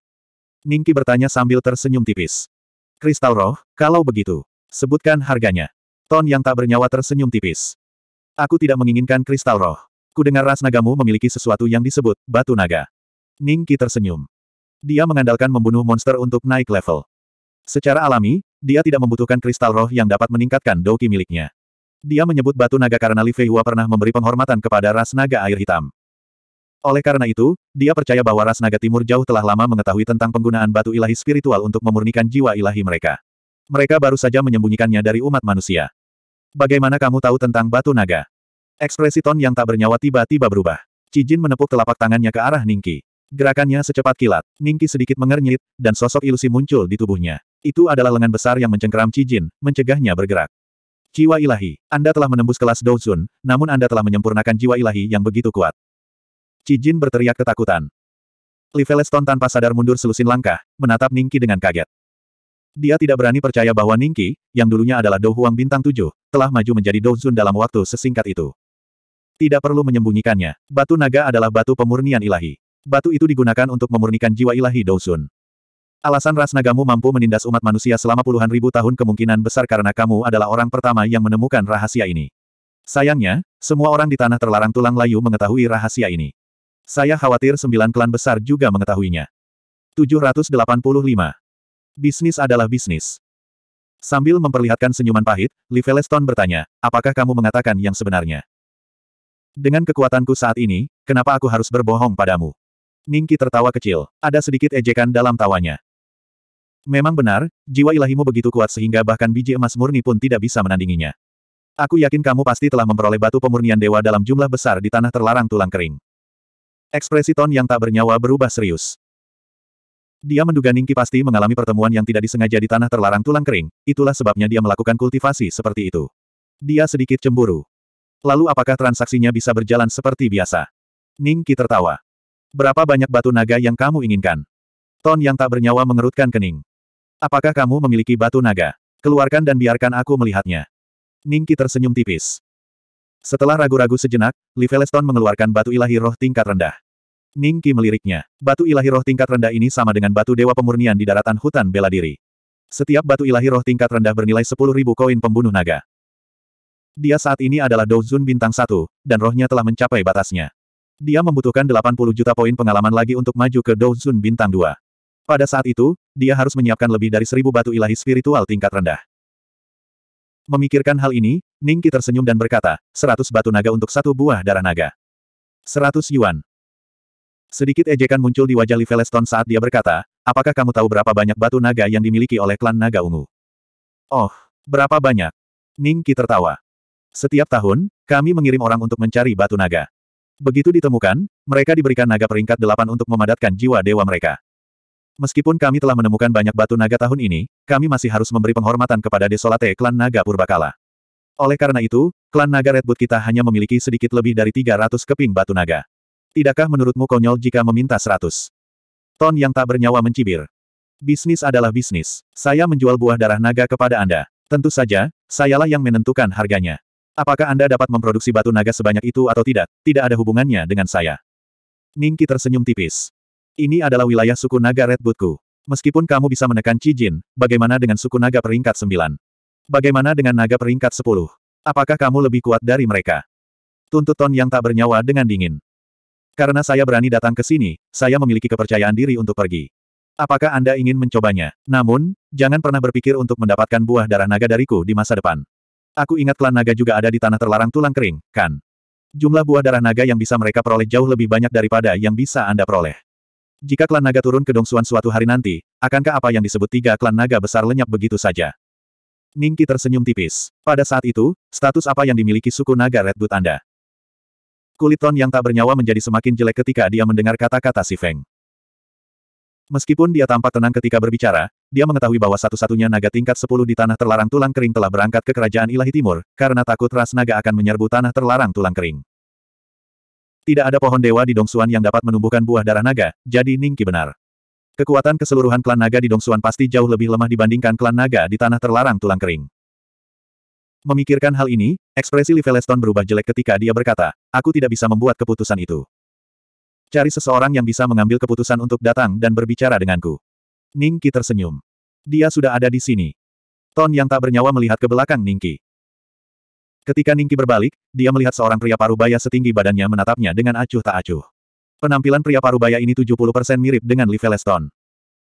Ningki bertanya sambil tersenyum tipis. Kristal roh, kalau begitu. Sebutkan harganya. Ton yang tak bernyawa tersenyum tipis. Aku tidak menginginkan kristal roh. Kudengar ras nagamu memiliki sesuatu yang disebut batu naga. Ning Qi tersenyum. Dia mengandalkan membunuh monster untuk naik level. Secara alami, dia tidak membutuhkan kristal roh yang dapat meningkatkan doki miliknya. Dia menyebut batu naga karena Li Feihua pernah memberi penghormatan kepada ras naga air hitam. Oleh karena itu, dia percaya bahwa ras naga timur jauh telah lama mengetahui tentang penggunaan batu ilahi spiritual untuk memurnikan jiwa ilahi mereka. Mereka baru saja menyembunyikannya dari umat manusia. Bagaimana kamu tahu tentang batu naga? Ekspresi Ton yang tak bernyawa tiba-tiba berubah. Cijin menepuk telapak tangannya ke arah Ningki. Gerakannya secepat kilat, Ningki sedikit mengernyit, dan sosok ilusi muncul di tubuhnya. Itu adalah lengan besar yang mencengkeram Cijin, mencegahnya bergerak. Jiwa ilahi, Anda telah menembus kelas Douzun, namun Anda telah menyempurnakan jiwa ilahi yang begitu kuat. Cijin berteriak ketakutan. Liveleston tanpa sadar mundur selusin langkah, menatap Ningki dengan kaget. Dia tidak berani percaya bahwa Ningki, yang dulunya adalah Douhuang Bintang 7, telah maju menjadi Douzun dalam waktu sesingkat itu. Tidak perlu menyembunyikannya, batu naga adalah batu pemurnian ilahi. Batu itu digunakan untuk memurnikan jiwa ilahi Douzun. Alasan ras nagamu mampu menindas umat manusia selama puluhan ribu tahun kemungkinan besar karena kamu adalah orang pertama yang menemukan rahasia ini. Sayangnya, semua orang di tanah terlarang tulang layu mengetahui rahasia ini. Saya khawatir sembilan klan besar juga mengetahuinya. 785. Bisnis adalah bisnis. Sambil memperlihatkan senyuman pahit, Livelestone bertanya, apakah kamu mengatakan yang sebenarnya? Dengan kekuatanku saat ini, kenapa aku harus berbohong padamu? Ningki tertawa kecil. Ada sedikit ejekan dalam tawanya. Memang benar, jiwa ilahimu begitu kuat sehingga bahkan biji emas murni pun tidak bisa menandinginya. Aku yakin kamu pasti telah memperoleh batu pemurnian dewa dalam jumlah besar di tanah terlarang tulang kering. Ekspresi Ton yang tak bernyawa berubah serius. Dia menduga Ningki pasti mengalami pertemuan yang tidak disengaja di tanah terlarang tulang kering, itulah sebabnya dia melakukan kultivasi seperti itu. Dia sedikit cemburu. Lalu apakah transaksinya bisa berjalan seperti biasa? Ning Qi tertawa. Berapa banyak batu naga yang kamu inginkan? Ton yang tak bernyawa mengerutkan kening. Apakah kamu memiliki batu naga? Keluarkan dan biarkan aku melihatnya. Ning Qi tersenyum tipis. Setelah ragu-ragu sejenak, Liveleston mengeluarkan batu ilahi roh tingkat rendah. Ning Qi meliriknya. Batu ilahi roh tingkat rendah ini sama dengan batu dewa pemurnian di daratan hutan bela diri. Setiap batu ilahi roh tingkat rendah bernilai 10.000 koin pembunuh naga. Dia saat ini adalah Douzun bintang satu, dan rohnya telah mencapai batasnya. Dia membutuhkan 80 juta poin pengalaman lagi untuk maju ke Douzun bintang dua. Pada saat itu, dia harus menyiapkan lebih dari seribu batu ilahi spiritual tingkat rendah. Memikirkan hal ini, Ningki tersenyum dan berkata, 100 batu naga untuk satu buah darah naga. 100 yuan. Sedikit ejekan muncul di wajah Liveleston saat dia berkata, apakah kamu tahu berapa banyak batu naga yang dimiliki oleh klan naga ungu? Oh, berapa banyak? Ningki tertawa. Setiap tahun, kami mengirim orang untuk mencari batu naga. Begitu ditemukan, mereka diberikan naga peringkat delapan untuk memadatkan jiwa dewa mereka. Meskipun kami telah menemukan banyak batu naga tahun ini, kami masih harus memberi penghormatan kepada desolate klan naga purbakala. Oleh karena itu, klan naga Redwood kita hanya memiliki sedikit lebih dari 300 keping batu naga. Tidakkah menurutmu konyol jika meminta 100? Ton yang tak bernyawa mencibir. Bisnis adalah bisnis. Saya menjual buah darah naga kepada Anda. Tentu saja, sayalah yang menentukan harganya. Apakah Anda dapat memproduksi batu naga sebanyak itu atau tidak, tidak ada hubungannya dengan saya. Ningki tersenyum tipis. Ini adalah wilayah suku naga Redwoodku. Meskipun kamu bisa menekan Cijin, bagaimana dengan suku naga peringkat 9? Bagaimana dengan naga peringkat 10? Apakah kamu lebih kuat dari mereka? Tuntut Ton yang tak bernyawa dengan dingin. Karena saya berani datang ke sini, saya memiliki kepercayaan diri untuk pergi. Apakah Anda ingin mencobanya? Namun, jangan pernah berpikir untuk mendapatkan buah darah naga dariku di masa depan. Aku ingat klan naga juga ada di tanah terlarang tulang kering, kan? Jumlah buah darah naga yang bisa mereka peroleh jauh lebih banyak daripada yang bisa Anda peroleh. Jika klan naga turun ke Dongsuan suatu hari nanti, akankah apa yang disebut tiga klan naga besar lenyap begitu saja? Ningki tersenyum tipis. Pada saat itu, status apa yang dimiliki suku naga Redwood Anda? Kulit Ton yang tak bernyawa menjadi semakin jelek ketika dia mendengar kata-kata si Feng. Meskipun dia tampak tenang ketika berbicara, dia mengetahui bahwa satu-satunya naga tingkat 10 di tanah terlarang tulang kering telah berangkat ke kerajaan ilahi timur, karena takut ras naga akan menyerbu tanah terlarang tulang kering. Tidak ada pohon dewa di Dongsuan yang dapat menumbuhkan buah darah naga, jadi Ningki benar. Kekuatan keseluruhan klan naga di Dongsuan pasti jauh lebih lemah dibandingkan klan naga di tanah terlarang tulang kering. Memikirkan hal ini, ekspresi Liveleston berubah jelek ketika dia berkata, aku tidak bisa membuat keputusan itu. Cari seseorang yang bisa mengambil keputusan untuk datang dan berbicara denganku. Ningki tersenyum. Dia sudah ada di sini. Ton yang tak bernyawa melihat ke belakang Ningki. Ketika Ningki berbalik, dia melihat seorang pria parubaya setinggi badannya menatapnya dengan acuh tak acuh. Penampilan pria parubaya ini 70% mirip dengan Liveleston.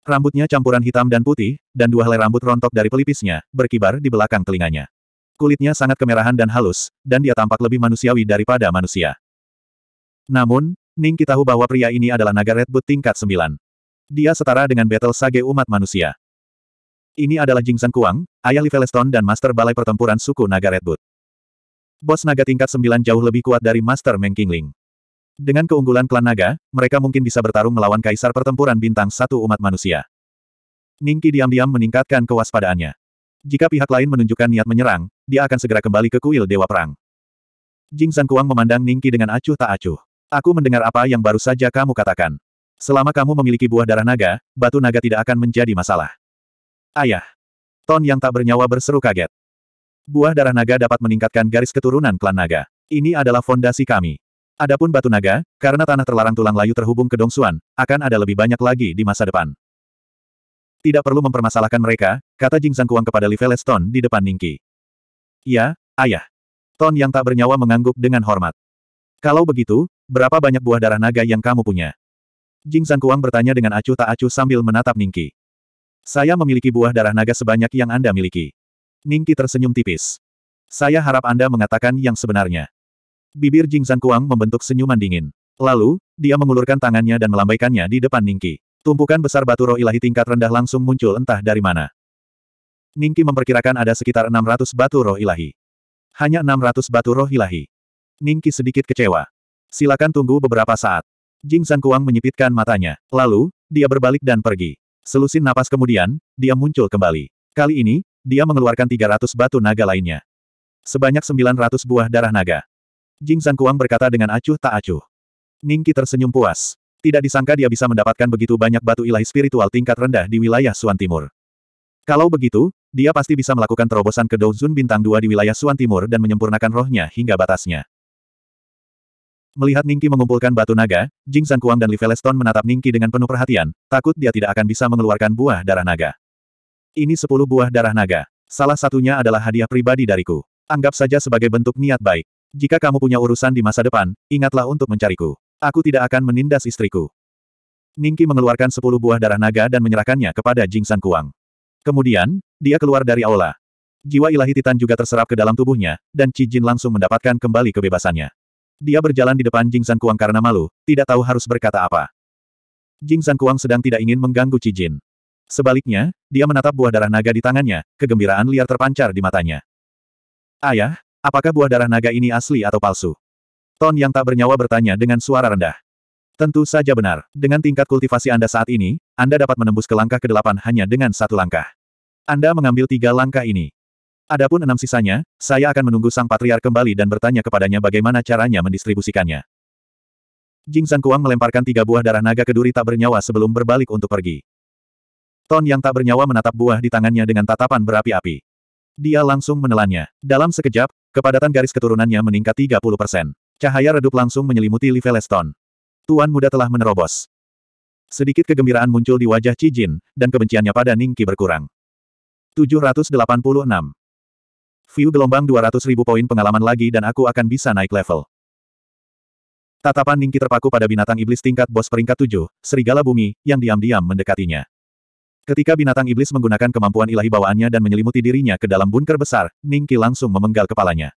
Rambutnya campuran hitam dan putih, dan dua helai rambut rontok dari pelipisnya, berkibar di belakang telinganya. Kulitnya sangat kemerahan dan halus, dan dia tampak lebih manusiawi daripada manusia. Namun, Ningki tahu bahwa pria ini adalah naga Redwood tingkat 9. Dia setara dengan battle sage umat manusia. Ini adalah Jing San Kuang, ayah Liveleston dan Master Balai Pertempuran suku Naga Redwood. Bos naga tingkat 9 jauh lebih kuat dari Master Meng Qingling. Dengan keunggulan klan naga, mereka mungkin bisa bertarung melawan kaisar pertempuran bintang satu umat manusia. Ningki diam-diam meningkatkan kewaspadaannya. Jika pihak lain menunjukkan niat menyerang, dia akan segera kembali ke kuil Dewa Perang. Jing San Kuang memandang Ningki dengan acuh tak acuh. Aku mendengar apa yang baru saja kamu katakan. Selama kamu memiliki buah darah naga, batu naga tidak akan menjadi masalah. Ayah. Ton yang tak bernyawa berseru kaget. Buah darah naga dapat meningkatkan garis keturunan klan naga. Ini adalah fondasi kami. Adapun batu naga, karena tanah terlarang tulang layu terhubung ke Dongsuan, akan ada lebih banyak lagi di masa depan. Tidak perlu mempermasalahkan mereka, kata Jing Kuang kepada Li Veleston di depan Ningki. Ya, ayah. Ton yang tak bernyawa mengangguk dengan hormat. Kalau begitu, berapa banyak buah darah naga yang kamu punya? Jing San Kuang bertanya dengan acuh tak acuh sambil menatap Ningki. Saya memiliki buah darah naga sebanyak yang Anda miliki. Ningki tersenyum tipis. Saya harap Anda mengatakan yang sebenarnya. Bibir Jing San Kuang membentuk senyuman dingin. Lalu, dia mengulurkan tangannya dan melambaikannya di depan Ningki. Tumpukan besar batu roh ilahi tingkat rendah langsung muncul entah dari mana. Ningki memperkirakan ada sekitar 600 batu roh ilahi. Hanya 600 batu roh ilahi. Ningki sedikit kecewa. Silakan tunggu beberapa saat. Jing San Kuang menyipitkan matanya. Lalu, dia berbalik dan pergi. Selusin napas kemudian, dia muncul kembali. Kali ini, dia mengeluarkan 300 batu naga lainnya. Sebanyak 900 buah darah naga. Jing San Kuang berkata dengan acuh tak acuh. Ningki tersenyum puas. Tidak disangka dia bisa mendapatkan begitu banyak batu ilahi spiritual tingkat rendah di wilayah Suan Timur. Kalau begitu, dia pasti bisa melakukan terobosan ke Douzun Bintang 2 di wilayah Suan Timur dan menyempurnakan rohnya hingga batasnya. Melihat Ningki mengumpulkan batu naga, Jing San Kuang dan Veleston menatap Ningki dengan penuh perhatian, takut dia tidak akan bisa mengeluarkan buah darah naga. Ini sepuluh buah darah naga. Salah satunya adalah hadiah pribadi dariku. Anggap saja sebagai bentuk niat baik. Jika kamu punya urusan di masa depan, ingatlah untuk mencariku. Aku tidak akan menindas istriku. Ningki mengeluarkan sepuluh buah darah naga dan menyerahkannya kepada Jing San Kuang. Kemudian, dia keluar dari aula. Jiwa ilahi Titan juga terserap ke dalam tubuhnya, dan Cijin langsung mendapatkan kembali kebebasannya. Dia berjalan di depan Jing San Kuang karena malu, tidak tahu harus berkata apa. Jing San Kuang sedang tidak ingin mengganggu Qi Jin. Sebaliknya, dia menatap buah darah naga di tangannya, kegembiraan liar terpancar di matanya. Ayah, apakah buah darah naga ini asli atau palsu? Ton yang tak bernyawa bertanya dengan suara rendah. Tentu saja benar. Dengan tingkat kultivasi Anda saat ini, Anda dapat menembus ke langkah ke-8 hanya dengan satu langkah. Anda mengambil tiga langkah ini. Adapun enam sisanya, saya akan menunggu sang patriar kembali dan bertanya kepadanya bagaimana caranya mendistribusikannya. Jing Kuang melemparkan tiga buah darah naga ke duri tak bernyawa sebelum berbalik untuk pergi. Ton yang tak bernyawa menatap buah di tangannya dengan tatapan berapi-api. Dia langsung menelannya. Dalam sekejap, kepadatan garis keturunannya meningkat 30 persen. Cahaya redup langsung menyelimuti Liveleston. Tuan muda telah menerobos. Sedikit kegembiraan muncul di wajah Cijin, dan kebenciannya pada Ningki berkurang. 786. View gelombang 200.000 poin pengalaman lagi dan aku akan bisa naik level. Tatapan Ningki terpaku pada binatang iblis tingkat bos peringkat 7, serigala bumi, yang diam-diam mendekatinya. Ketika binatang iblis menggunakan kemampuan ilahi bawaannya dan menyelimuti dirinya ke dalam bunker besar, Ningki langsung memenggal kepalanya.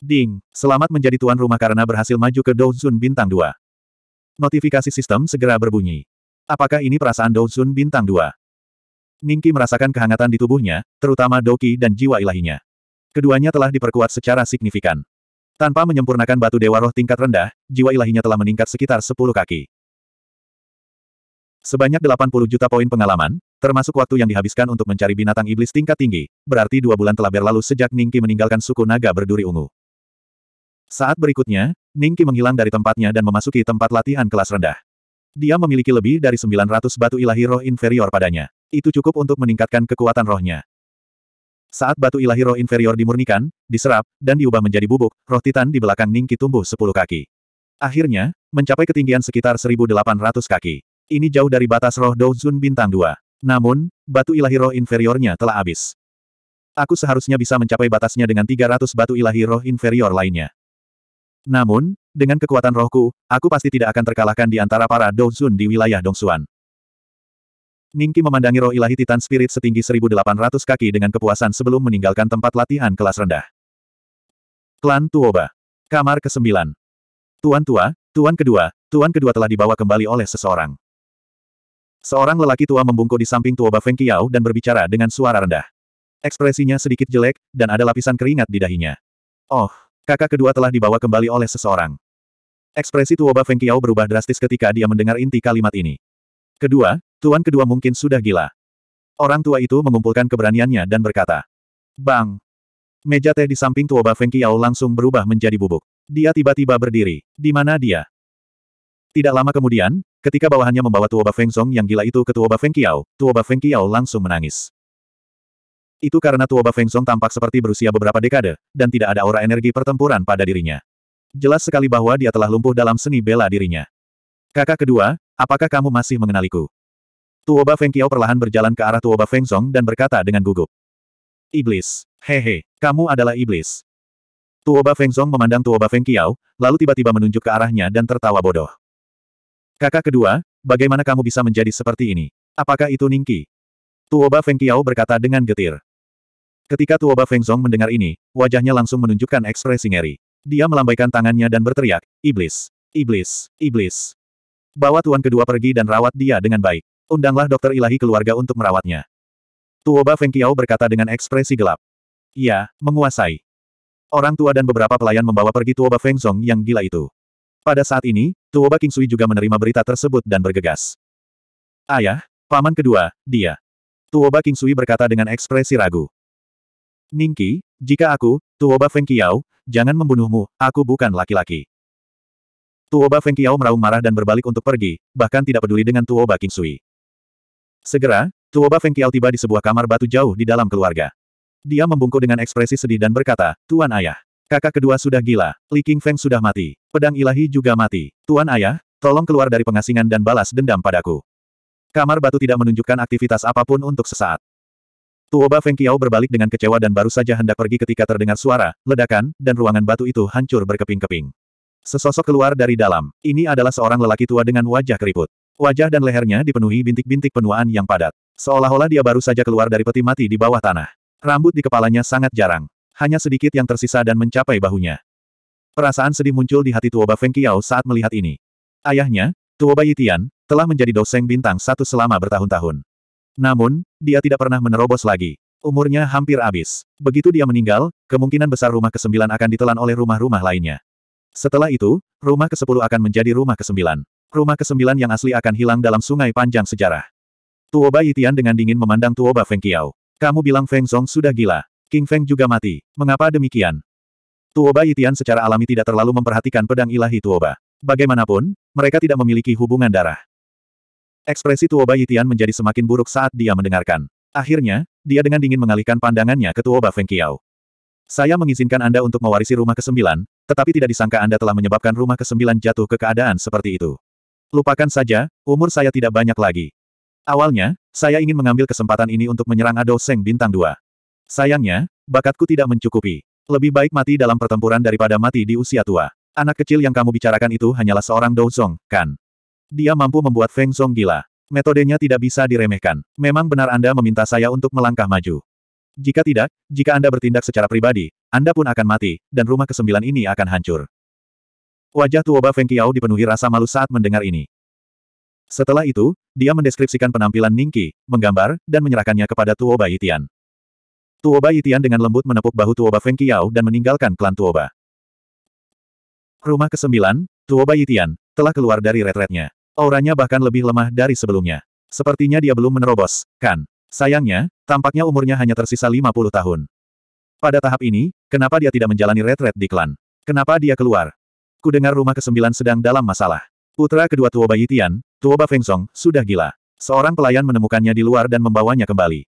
Ding, selamat menjadi tuan rumah karena berhasil maju ke Douzun Bintang 2. Notifikasi sistem segera berbunyi. Apakah ini perasaan Douzun Bintang 2? Ningki merasakan kehangatan di tubuhnya, terutama Doki dan jiwa ilahinya. Keduanya telah diperkuat secara signifikan. Tanpa menyempurnakan batu dewa roh tingkat rendah, jiwa ilahinya telah meningkat sekitar 10 kaki. Sebanyak 80 juta poin pengalaman, termasuk waktu yang dihabiskan untuk mencari binatang iblis tingkat tinggi, berarti dua bulan telah berlalu sejak Ningki meninggalkan suku naga berduri ungu. Saat berikutnya, Ningki menghilang dari tempatnya dan memasuki tempat latihan kelas rendah. Dia memiliki lebih dari 900 batu ilahi roh inferior padanya. Itu cukup untuk meningkatkan kekuatan rohnya. Saat batu ilahi roh inferior dimurnikan, diserap, dan diubah menjadi bubuk, roh titan di belakang Ningki tumbuh 10 kaki. Akhirnya, mencapai ketinggian sekitar 1.800 kaki. Ini jauh dari batas roh Douzun bintang 2. Namun, batu ilahi roh inferiornya telah habis. Aku seharusnya bisa mencapai batasnya dengan 300 batu ilahi roh inferior lainnya. Namun, dengan kekuatan rohku, aku pasti tidak akan terkalahkan di antara para Douzun di wilayah Dongsuan. Ningki memandangi roh ilahi Titan Spirit setinggi 1800 kaki dengan kepuasan sebelum meninggalkan tempat latihan kelas rendah. Klan Tuoba. Kamar ke-9. Tuan tua, tuan kedua, tuan kedua telah dibawa kembali oleh seseorang. Seorang lelaki tua membungkuk di samping Tuoba Feng Qiao dan berbicara dengan suara rendah. Ekspresinya sedikit jelek, dan ada lapisan keringat di dahinya. Oh, kakak kedua telah dibawa kembali oleh seseorang. Ekspresi Tuoba Feng Qiao berubah drastis ketika dia mendengar inti kalimat ini. Kedua, Tuan kedua mungkin sudah gila. Orang tua itu mengumpulkan keberaniannya dan berkata, Bang! Meja teh di samping Tuoba Feng Qiao langsung berubah menjadi bubuk. Dia tiba-tiba berdiri. Di mana dia? Tidak lama kemudian, ketika bawahannya membawa Tuoba Feng Song yang gila itu ke Tuoba Feng Qiao, Tuoba Feng Qiao langsung menangis. Itu karena Tuoba Feng Song tampak seperti berusia beberapa dekade, dan tidak ada aura energi pertempuran pada dirinya. Jelas sekali bahwa dia telah lumpuh dalam seni bela dirinya. Kakak kedua, apakah kamu masih mengenaliku? Tuoba Feng Qiao perlahan berjalan ke arah Tuoba Feng Zong dan berkata dengan gugup. Iblis. Hehe, kamu adalah iblis. Tuoba Feng Zong memandang Tuoba Feng Qiao, lalu tiba-tiba menunjuk ke arahnya dan tertawa bodoh. Kakak kedua, bagaimana kamu bisa menjadi seperti ini? Apakah itu Ningki? Tuoba Feng Qiao berkata dengan getir. Ketika Tuoba Feng Zong mendengar ini, wajahnya langsung menunjukkan ekspresi ngeri. Dia melambaikan tangannya dan berteriak, Iblis! Iblis! Iblis! Bawa tuan kedua pergi dan rawat dia dengan baik. Undanglah dokter ilahi keluarga untuk merawatnya. Tuoba Feng Qiao berkata dengan ekspresi gelap. Ia, menguasai. Orang tua dan beberapa pelayan membawa pergi Tuoba Feng Zong yang gila itu. Pada saat ini, Tuoba King Sui juga menerima berita tersebut dan bergegas. Ayah, paman kedua, dia. Tuoba King Sui berkata dengan ekspresi ragu. Ningki, jika aku, Tuoba Feng Qiao, jangan membunuhmu, aku bukan laki-laki. Tuoba Feng Qiao meraung marah dan berbalik untuk pergi, bahkan tidak peduli dengan Tuoba King Sui. Segera, Tuoba Fengkial tiba di sebuah kamar batu jauh di dalam keluarga. Dia membungkuk dengan ekspresi sedih dan berkata, Tuan Ayah, kakak kedua sudah gila, Li King Feng sudah mati, pedang ilahi juga mati. Tuan Ayah, tolong keluar dari pengasingan dan balas dendam padaku. Kamar batu tidak menunjukkan aktivitas apapun untuk sesaat. Tuoba Fengkiao berbalik dengan kecewa dan baru saja hendak pergi ketika terdengar suara, ledakan, dan ruangan batu itu hancur berkeping-keping. Sesosok keluar dari dalam. Ini adalah seorang lelaki tua dengan wajah keriput. Wajah dan lehernya dipenuhi bintik-bintik penuaan yang padat. Seolah-olah dia baru saja keluar dari peti mati di bawah tanah. Rambut di kepalanya sangat jarang. Hanya sedikit yang tersisa dan mencapai bahunya. Perasaan sedih muncul di hati Tuoba Feng Qiao saat melihat ini. Ayahnya, Tuoba Yitian, telah menjadi doseng bintang satu selama bertahun-tahun. Namun, dia tidak pernah menerobos lagi. Umurnya hampir habis. Begitu dia meninggal, kemungkinan besar rumah ke-9 akan ditelan oleh rumah-rumah lainnya. Setelah itu, rumah ke-10 akan menjadi rumah ke-9. Rumah kesembilan yang asli akan hilang dalam sungai panjang sejarah. Tuo Tuoba Yitian dengan dingin memandang Tuo Ba Feng Qiao. Kamu bilang Feng Zong sudah gila. King Feng juga mati. Mengapa demikian? Tuo Tuoba Yitian secara alami tidak terlalu memperhatikan pedang ilahi Tuo Ba. Bagaimanapun, mereka tidak memiliki hubungan darah. Ekspresi Tuo Tuoba Yitian menjadi semakin buruk saat dia mendengarkan. Akhirnya, dia dengan dingin mengalihkan pandangannya ke Tuo Ba Feng Qiao. Saya mengizinkan Anda untuk mewarisi rumah kesembilan, tetapi tidak disangka Anda telah menyebabkan rumah kesembilan jatuh ke keadaan seperti itu. Lupakan saja, umur saya tidak banyak lagi. Awalnya, saya ingin mengambil kesempatan ini untuk menyerang Ado Seng Bintang 2. Sayangnya, bakatku tidak mencukupi. Lebih baik mati dalam pertempuran daripada mati di usia tua. Anak kecil yang kamu bicarakan itu hanyalah seorang Dozong, kan? Dia mampu membuat Feng Zong gila. Metodenya tidak bisa diremehkan. Memang benar Anda meminta saya untuk melangkah maju. Jika tidak, jika Anda bertindak secara pribadi, Anda pun akan mati, dan rumah kesembilan ini akan hancur. Wajah Tuoba Feng Qiao dipenuhi rasa malu saat mendengar ini. Setelah itu, dia mendeskripsikan penampilan Ningki, menggambar, dan menyerahkannya kepada Tuoba Yitian. Tuoba Yitian dengan lembut menepuk bahu Tuoba Feng Qiao dan meninggalkan klan Tuoba. Rumah ke-9, Tuoba Yitian, telah keluar dari retretnya. Auranya bahkan lebih lemah dari sebelumnya. Sepertinya dia belum menerobos, kan? Sayangnya, tampaknya umurnya hanya tersisa 50 tahun. Pada tahap ini, kenapa dia tidak menjalani retret di klan? Kenapa dia keluar? Aku dengar rumah kesembilan sedang dalam masalah. Putra kedua Tuoba Yitian, Tuoba Fengsong, sudah gila. Seorang pelayan menemukannya di luar dan membawanya kembali.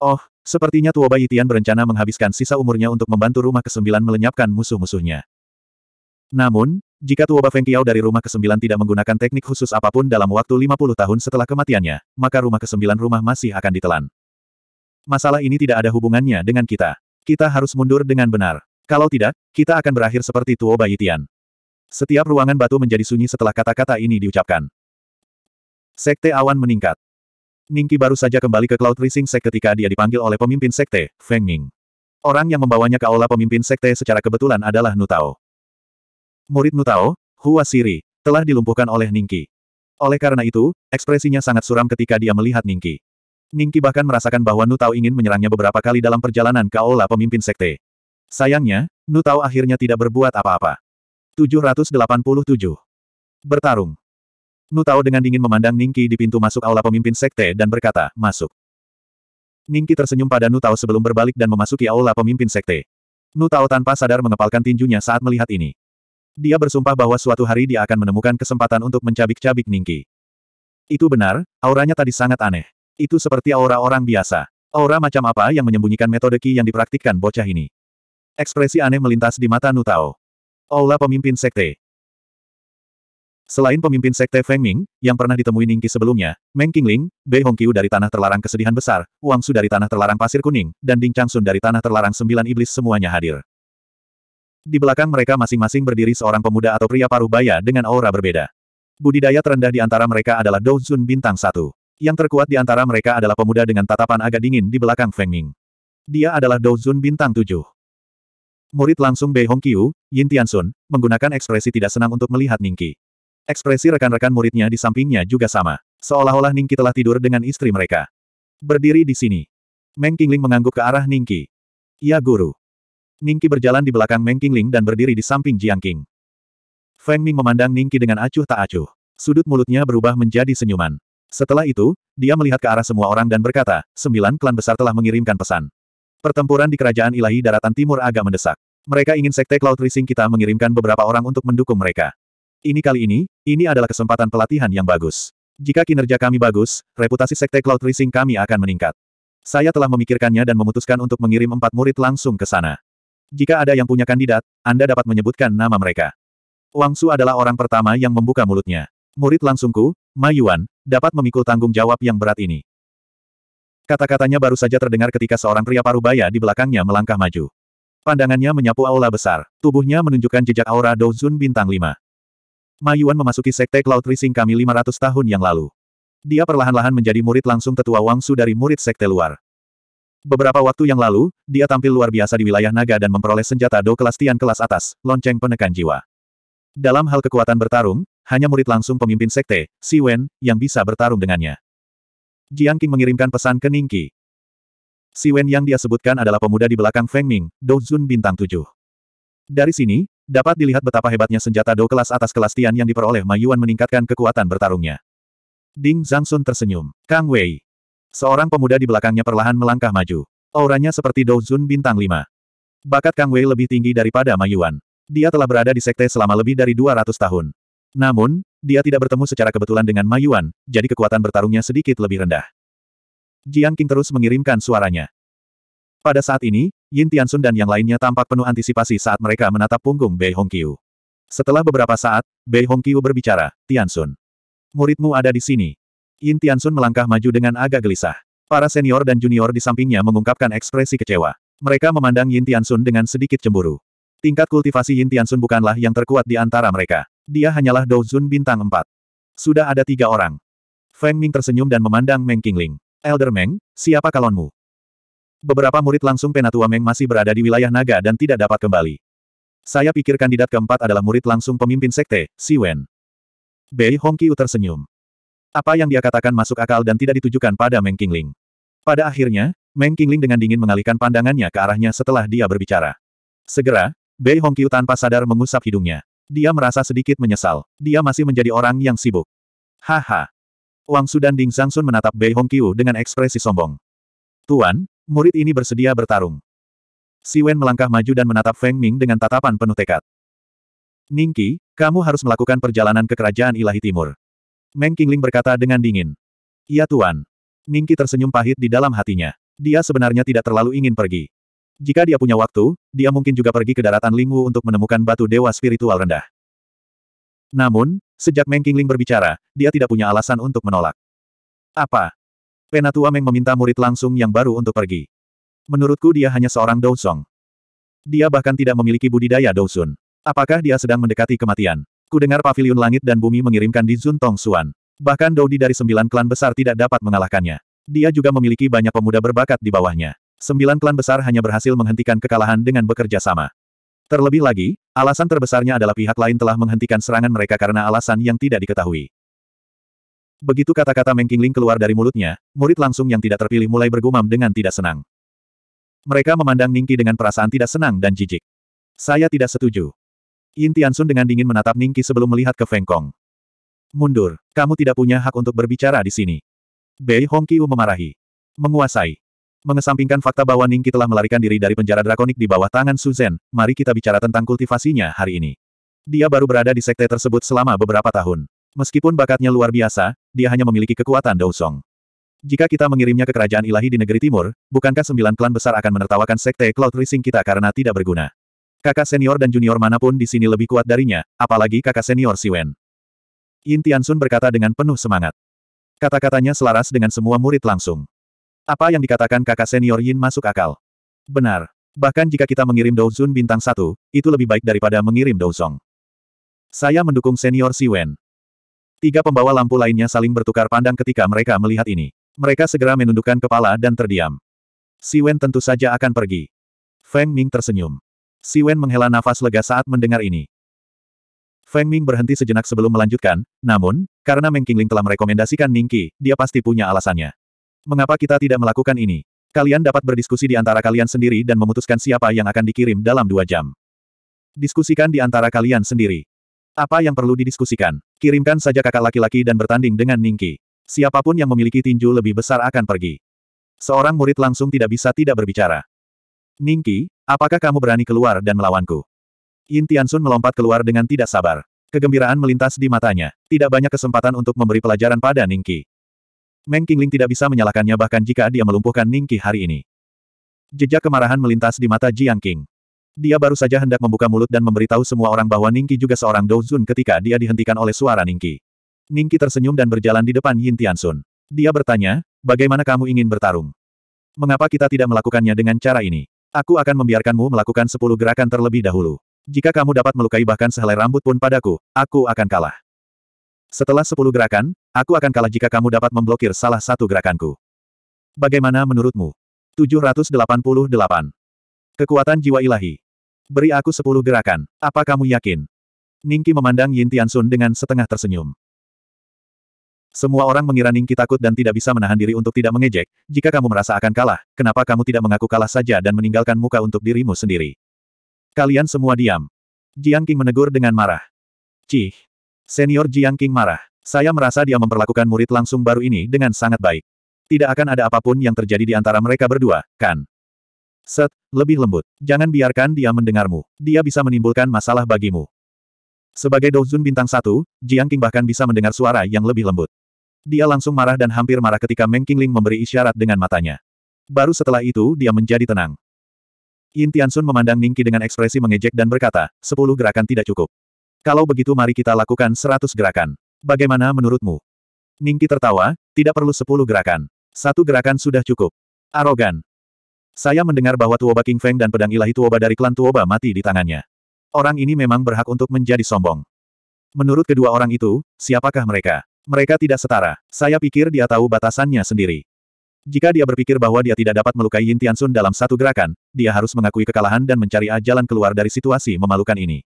Oh, sepertinya Tuoba Yitian berencana menghabiskan sisa umurnya untuk membantu rumah kesembilan melenyapkan musuh-musuhnya. Namun, jika Tuoba Feng Qiao dari rumah kesembilan tidak menggunakan teknik khusus apapun dalam waktu 50 tahun setelah kematiannya, maka rumah kesembilan rumah masih akan ditelan. Masalah ini tidak ada hubungannya dengan kita. Kita harus mundur dengan benar. Kalau tidak, kita akan berakhir seperti Tuo Bayitian. Setiap ruangan batu menjadi sunyi setelah kata-kata ini diucapkan. Sekte awan meningkat. Ningki baru saja kembali ke Cloud Rising Sek ketika dia dipanggil oleh pemimpin sekte, Feng Ming. Orang yang membawanya ke aula pemimpin sekte secara kebetulan adalah Nutao. Murid Nutao, Hua Siri, telah dilumpuhkan oleh Ningki. Oleh karena itu, ekspresinya sangat suram ketika dia melihat Ningki. Ningki bahkan merasakan bahwa Nutao ingin menyerangnya beberapa kali dalam perjalanan ke aula pemimpin sekte. Sayangnya, Nu Tao akhirnya tidak berbuat apa-apa. 787. Bertarung. Nu Tao dengan dingin memandang Ningki di pintu masuk aula pemimpin sekte dan berkata, masuk. Ningki tersenyum pada Nu Tao sebelum berbalik dan memasuki aula pemimpin sekte. Nu Tao tanpa sadar mengepalkan tinjunya saat melihat ini. Dia bersumpah bahwa suatu hari dia akan menemukan kesempatan untuk mencabik-cabik Ningki. Itu benar, auranya tadi sangat aneh. Itu seperti aura orang biasa. Aura macam apa yang menyembunyikan metode Ki yang dipraktikkan bocah ini? Ekspresi aneh melintas di mata Nutao. Aula pemimpin sekte. Selain pemimpin sekte Feng Ming, yang pernah ditemui Ningki sebelumnya, Meng Qingling, Bei Hongqiu dari Tanah Terlarang Kesedihan Besar, Wang Su dari Tanah Terlarang Pasir Kuning, dan Ding Changsun dari Tanah Terlarang Sembilan Iblis semuanya hadir. Di belakang mereka masing-masing berdiri seorang pemuda atau pria paruh baya dengan aura berbeda. Budidaya terendah di antara mereka adalah Douzun Bintang Satu. Yang terkuat di antara mereka adalah pemuda dengan tatapan agak dingin di belakang Feng Ming. Dia adalah Douzun Bintang Tujuh. Murid langsung Bei Hong Qiu, Yin Tiansun, menggunakan ekspresi tidak senang untuk melihat Ningki. Ekspresi rekan-rekan muridnya di sampingnya juga sama. Seolah-olah Ningki telah tidur dengan istri mereka. Berdiri di sini. Meng Qingling mengangguk ke arah Ningki. Ya guru. Ningki berjalan di belakang Meng Qingling dan berdiri di samping Jiang Qing. Feng Ming memandang Ningki dengan acuh tak acuh. Sudut mulutnya berubah menjadi senyuman. Setelah itu, dia melihat ke arah semua orang dan berkata, sembilan klan besar telah mengirimkan pesan. Pertempuran di kerajaan ilahi daratan timur agak mendesak. Mereka ingin sekte Cloud Rising kita mengirimkan beberapa orang untuk mendukung mereka. Ini kali ini, ini adalah kesempatan pelatihan yang bagus. Jika kinerja kami bagus, reputasi sekte Cloud Rising kami akan meningkat. Saya telah memikirkannya dan memutuskan untuk mengirim empat murid langsung ke sana. Jika ada yang punya kandidat, Anda dapat menyebutkan nama mereka. Wang Su adalah orang pertama yang membuka mulutnya. Murid langsungku, Ma Yuan, dapat memikul tanggung jawab yang berat ini. Kata-katanya baru saja terdengar ketika seorang pria parubaya di belakangnya melangkah maju. Pandangannya menyapu aula besar. Tubuhnya menunjukkan jejak aura Douzun bintang 5. Mayuan memasuki sekte Cloud Rising kami 500 tahun yang lalu. Dia perlahan-lahan menjadi murid langsung tetua Wangsu dari murid sekte luar. Beberapa waktu yang lalu, dia tampil luar biasa di wilayah naga dan memperoleh senjata Do kelas Tian kelas atas, lonceng penekan jiwa. Dalam hal kekuatan bertarung, hanya murid langsung pemimpin sekte, Si Wen, yang bisa bertarung dengannya. Jiang Qing mengirimkan pesan ke Ningqi. Si Wen yang dia sebutkan adalah pemuda di belakang Feng Ming, Zun bintang 7. Dari sini, dapat dilihat betapa hebatnya senjata Dou kelas atas kelas Tian yang diperoleh Ma Yuan meningkatkan kekuatan bertarungnya. Ding Zhangsun tersenyum. Kang Wei. Seorang pemuda di belakangnya perlahan melangkah maju. Auranya seperti Zun bintang 5. Bakat Kang Wei lebih tinggi daripada Ma Yuan. Dia telah berada di sekte selama lebih dari 200 tahun. Namun, dia tidak bertemu secara kebetulan dengan Mayuan, jadi kekuatan bertarungnya sedikit lebih rendah. Jiang King terus mengirimkan suaranya. Pada saat ini, Yin Tiansun dan yang lainnya tampak penuh antisipasi saat mereka menatap punggung Bei Hongqiu. Setelah beberapa saat, Bei Hongqiu berbicara, Tiansun. Muridmu ada di sini. Yin Tiansun melangkah maju dengan agak gelisah. Para senior dan junior di sampingnya mengungkapkan ekspresi kecewa. Mereka memandang Yin Tiansun dengan sedikit cemburu. Tingkat kultivasi Yin Tiansun bukanlah yang terkuat di antara mereka dia hanyalah Douzun bintang 4. Sudah ada tiga orang. Feng Ming tersenyum dan memandang Meng Qingling. Elder Meng, siapa kalonmu? Beberapa murid langsung penatua Meng masih berada di wilayah naga dan tidak dapat kembali. Saya pikir kandidat keempat adalah murid langsung pemimpin sekte, Si Wen. Bei Hongqiu tersenyum. Apa yang dia katakan masuk akal dan tidak ditujukan pada Meng Qingling. Pada akhirnya, Meng Qingling dengan dingin mengalihkan pandangannya ke arahnya setelah dia berbicara. Segera, Bei Hongqiu tanpa sadar mengusap hidungnya. Dia merasa sedikit menyesal. Dia masih menjadi orang yang sibuk. Haha. Wang Sudan Ding Sun menatap Bei Hong Hongqiu dengan ekspresi sombong. Tuan, murid ini bersedia bertarung. Si Wen melangkah maju dan menatap Feng Ming dengan tatapan penuh tekad. Ningki, kamu harus melakukan perjalanan ke kerajaan ilahi timur. Meng Qingling berkata dengan dingin. Iya tuan. Ningki tersenyum pahit di dalam hatinya. Dia sebenarnya tidak terlalu ingin pergi. Jika dia punya waktu, dia mungkin juga pergi ke daratan Lingwu untuk menemukan batu dewa spiritual rendah. Namun, sejak Meng Qingling berbicara, dia tidak punya alasan untuk menolak. Apa? Penatua Meng meminta murid langsung yang baru untuk pergi. Menurutku dia hanya seorang Dousong. Dia bahkan tidak memiliki budidaya Dousun. Apakah dia sedang mendekati kematian? Ku dengar pavilion langit dan bumi mengirimkan di Zun Tong Xuan. Bahkan Dodi dari sembilan klan besar tidak dapat mengalahkannya. Dia juga memiliki banyak pemuda berbakat di bawahnya sembilan klan besar hanya berhasil menghentikan kekalahan dengan bekerja sama. Terlebih lagi, alasan terbesarnya adalah pihak lain telah menghentikan serangan mereka karena alasan yang tidak diketahui. Begitu kata-kata Meng Qingling keluar dari mulutnya, murid langsung yang tidak terpilih mulai bergumam dengan tidak senang. Mereka memandang Ningki dengan perasaan tidak senang dan jijik. Saya tidak setuju. Yin Tiansun dengan dingin menatap Ningki sebelum melihat ke Feng Kong. Mundur, kamu tidak punya hak untuk berbicara di sini. Bei Hongqiu memarahi. Menguasai. Mengesampingkan fakta bahwa Ningki telah melarikan diri dari penjara drakonik di bawah tangan Suzen, mari kita bicara tentang kultivasinya hari ini. Dia baru berada di sekte tersebut selama beberapa tahun. Meskipun bakatnya luar biasa, dia hanya memiliki kekuatan Dousong. Jika kita mengirimnya ke kerajaan ilahi di negeri timur, bukankah sembilan klan besar akan menertawakan sekte Cloud Rising kita karena tidak berguna? Kakak senior dan junior manapun di sini lebih kuat darinya, apalagi kakak senior Siwen. Yin Sun berkata dengan penuh semangat. Kata-katanya selaras dengan semua murid langsung. Apa yang dikatakan kakak senior Yin masuk akal. Benar. Bahkan jika kita mengirim Douzun bintang satu, itu lebih baik daripada mengirim Douzong. Saya mendukung senior Si Wen. Tiga pembawa lampu lainnya saling bertukar pandang ketika mereka melihat ini. Mereka segera menundukkan kepala dan terdiam. Si Wen tentu saja akan pergi. Feng Ming tersenyum. Si Wen menghela nafas lega saat mendengar ini. Feng Ming berhenti sejenak sebelum melanjutkan, namun, karena Meng Qingling telah merekomendasikan Ningqi, dia pasti punya alasannya. Mengapa kita tidak melakukan ini? Kalian dapat berdiskusi di antara kalian sendiri dan memutuskan siapa yang akan dikirim dalam dua jam. Diskusikan di antara kalian sendiri. Apa yang perlu didiskusikan? Kirimkan saja kakak laki-laki dan bertanding dengan Ningki. Siapapun yang memiliki tinju lebih besar akan pergi. Seorang murid langsung tidak bisa tidak berbicara. Ningki, apakah kamu berani keluar dan melawanku? Yin Tiansun melompat keluar dengan tidak sabar. Kegembiraan melintas di matanya. Tidak banyak kesempatan untuk memberi pelajaran pada Ningki. Meng Qingling tidak bisa menyalahkannya bahkan jika dia melumpuhkan Ningqi hari ini. Jejak kemarahan melintas di mata Jiang Qing. Dia baru saja hendak membuka mulut dan memberitahu semua orang bahwa Ningqi juga seorang Douzun ketika dia dihentikan oleh suara Ningqi. Ningqi tersenyum dan berjalan di depan Yin Sun. Dia bertanya, bagaimana kamu ingin bertarung? Mengapa kita tidak melakukannya dengan cara ini? Aku akan membiarkanmu melakukan sepuluh gerakan terlebih dahulu. Jika kamu dapat melukai bahkan sehelai rambut pun padaku, aku akan kalah. Setelah sepuluh gerakan, Aku akan kalah jika kamu dapat memblokir salah satu gerakanku. Bagaimana menurutmu? 788. Kekuatan jiwa ilahi. Beri aku sepuluh gerakan. Apa kamu yakin? Ningki memandang Yin Tiansun dengan setengah tersenyum. Semua orang mengira Ningki takut dan tidak bisa menahan diri untuk tidak mengejek. Jika kamu merasa akan kalah, kenapa kamu tidak mengaku kalah saja dan meninggalkan muka untuk dirimu sendiri? Kalian semua diam. Jiang King menegur dengan marah. Cih. Senior Jiang King marah. Saya merasa dia memperlakukan murid langsung baru ini dengan sangat baik. Tidak akan ada apapun yang terjadi di antara mereka berdua, kan? Set, lebih lembut. Jangan biarkan dia mendengarmu. Dia bisa menimbulkan masalah bagimu. Sebagai Douzun bintang satu, Jiang Qing bahkan bisa mendengar suara yang lebih lembut. Dia langsung marah dan hampir marah ketika Meng Qingling memberi isyarat dengan matanya. Baru setelah itu dia menjadi tenang. Yin Tiansun memandang Ningki dengan ekspresi mengejek dan berkata, sepuluh gerakan tidak cukup. Kalau begitu mari kita lakukan seratus gerakan. Bagaimana menurutmu? Ningki tertawa, tidak perlu sepuluh gerakan. Satu gerakan sudah cukup. Arogan. Saya mendengar bahwa Tuoba King Feng dan pedang ilahi Tuoba dari klan Tuoba mati di tangannya. Orang ini memang berhak untuk menjadi sombong. Menurut kedua orang itu, siapakah mereka? Mereka tidak setara. Saya pikir dia tahu batasannya sendiri. Jika dia berpikir bahwa dia tidak dapat melukai Yin Tiansun dalam satu gerakan, dia harus mengakui kekalahan dan mencari jalan keluar dari situasi memalukan ini.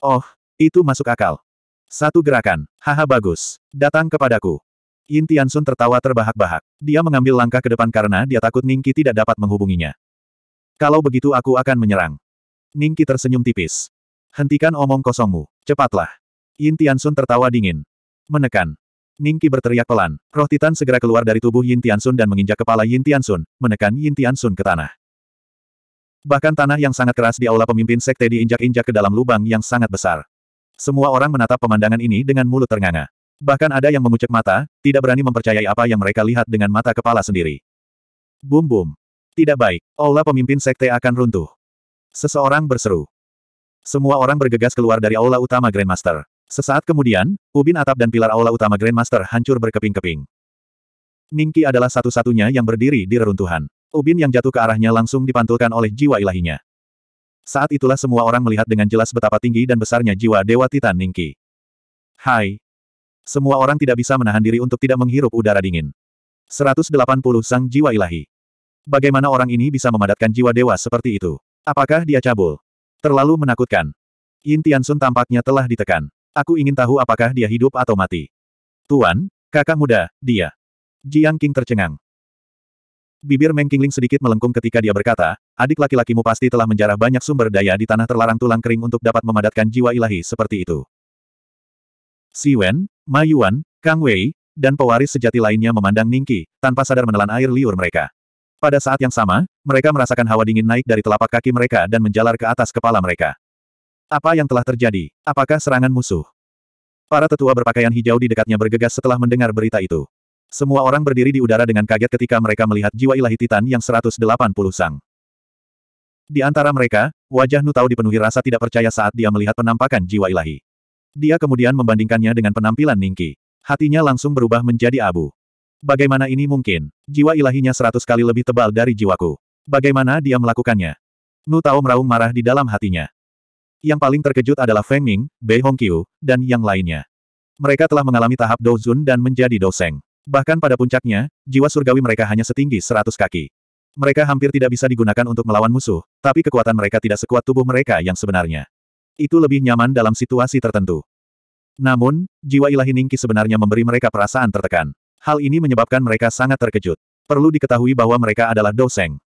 Oh, itu masuk akal. Satu gerakan. Haha bagus. Datang kepadaku. Yin Tiansun tertawa terbahak-bahak. Dia mengambil langkah ke depan karena dia takut Ningki tidak dapat menghubunginya. Kalau begitu aku akan menyerang. Ningki tersenyum tipis. Hentikan omong kosongmu. Cepatlah. Yin Tiansun tertawa dingin. Menekan. Ningki berteriak pelan. Roh Titan segera keluar dari tubuh Yin Tiansun dan menginjak kepala Yin Tiansun, menekan Yin Tiansun ke tanah. Bahkan tanah yang sangat keras di aula pemimpin sekte diinjak-injak ke dalam lubang yang sangat besar. Semua orang menatap pemandangan ini dengan mulut ternganga. Bahkan ada yang mengucek mata, tidak berani mempercayai apa yang mereka lihat dengan mata kepala sendiri. Bum bum. Tidak baik, aula pemimpin sekte akan runtuh. Seseorang berseru. Semua orang bergegas keluar dari aula utama Grandmaster. Sesaat kemudian, ubin atap dan pilar aula utama Grandmaster hancur berkeping-keping. Ningki adalah satu-satunya yang berdiri di reruntuhan. Ubin yang jatuh ke arahnya langsung dipantulkan oleh jiwa ilahinya. Saat itulah semua orang melihat dengan jelas betapa tinggi dan besarnya jiwa Dewa Titan Ningki. Hai. Semua orang tidak bisa menahan diri untuk tidak menghirup udara dingin. 180 Sang Jiwa Ilahi. Bagaimana orang ini bisa memadatkan jiwa dewa seperti itu? Apakah dia cabul? Terlalu menakutkan. Yin Tiansun tampaknya telah ditekan. Aku ingin tahu apakah dia hidup atau mati. Tuan, kakak muda, dia. Jiang King tercengang. Bibir Meng Kingling sedikit melengkung ketika dia berkata, adik laki-lakimu pasti telah menjarah banyak sumber daya di tanah terlarang tulang kering untuk dapat memadatkan jiwa ilahi seperti itu. Si Wen, Ma Yuan, Kang Wei, dan pewaris sejati lainnya memandang Ningki, tanpa sadar menelan air liur mereka. Pada saat yang sama, mereka merasakan hawa dingin naik dari telapak kaki mereka dan menjalar ke atas kepala mereka. Apa yang telah terjadi? Apakah serangan musuh? Para tetua berpakaian hijau di dekatnya bergegas setelah mendengar berita itu. Semua orang berdiri di udara dengan kaget ketika mereka melihat jiwa ilahi Titan yang 180 sang. Di antara mereka, wajah Nutau dipenuhi rasa tidak percaya saat dia melihat penampakan jiwa ilahi. Dia kemudian membandingkannya dengan penampilan Ningki. Hatinya langsung berubah menjadi abu. Bagaimana ini mungkin? Jiwa ilahinya 100 kali lebih tebal dari jiwaku. Bagaimana dia melakukannya? Tao meraung marah di dalam hatinya. Yang paling terkejut adalah Feng Ming, Bei Hongqiu, dan yang lainnya. Mereka telah mengalami tahap Douzun dan menjadi Doseng. Bahkan pada puncaknya, jiwa surgawi mereka hanya setinggi seratus kaki. Mereka hampir tidak bisa digunakan untuk melawan musuh, tapi kekuatan mereka tidak sekuat tubuh mereka yang sebenarnya. Itu lebih nyaman dalam situasi tertentu. Namun, jiwa ilahi Ningki sebenarnya memberi mereka perasaan tertekan. Hal ini menyebabkan mereka sangat terkejut. Perlu diketahui bahwa mereka adalah Doseng.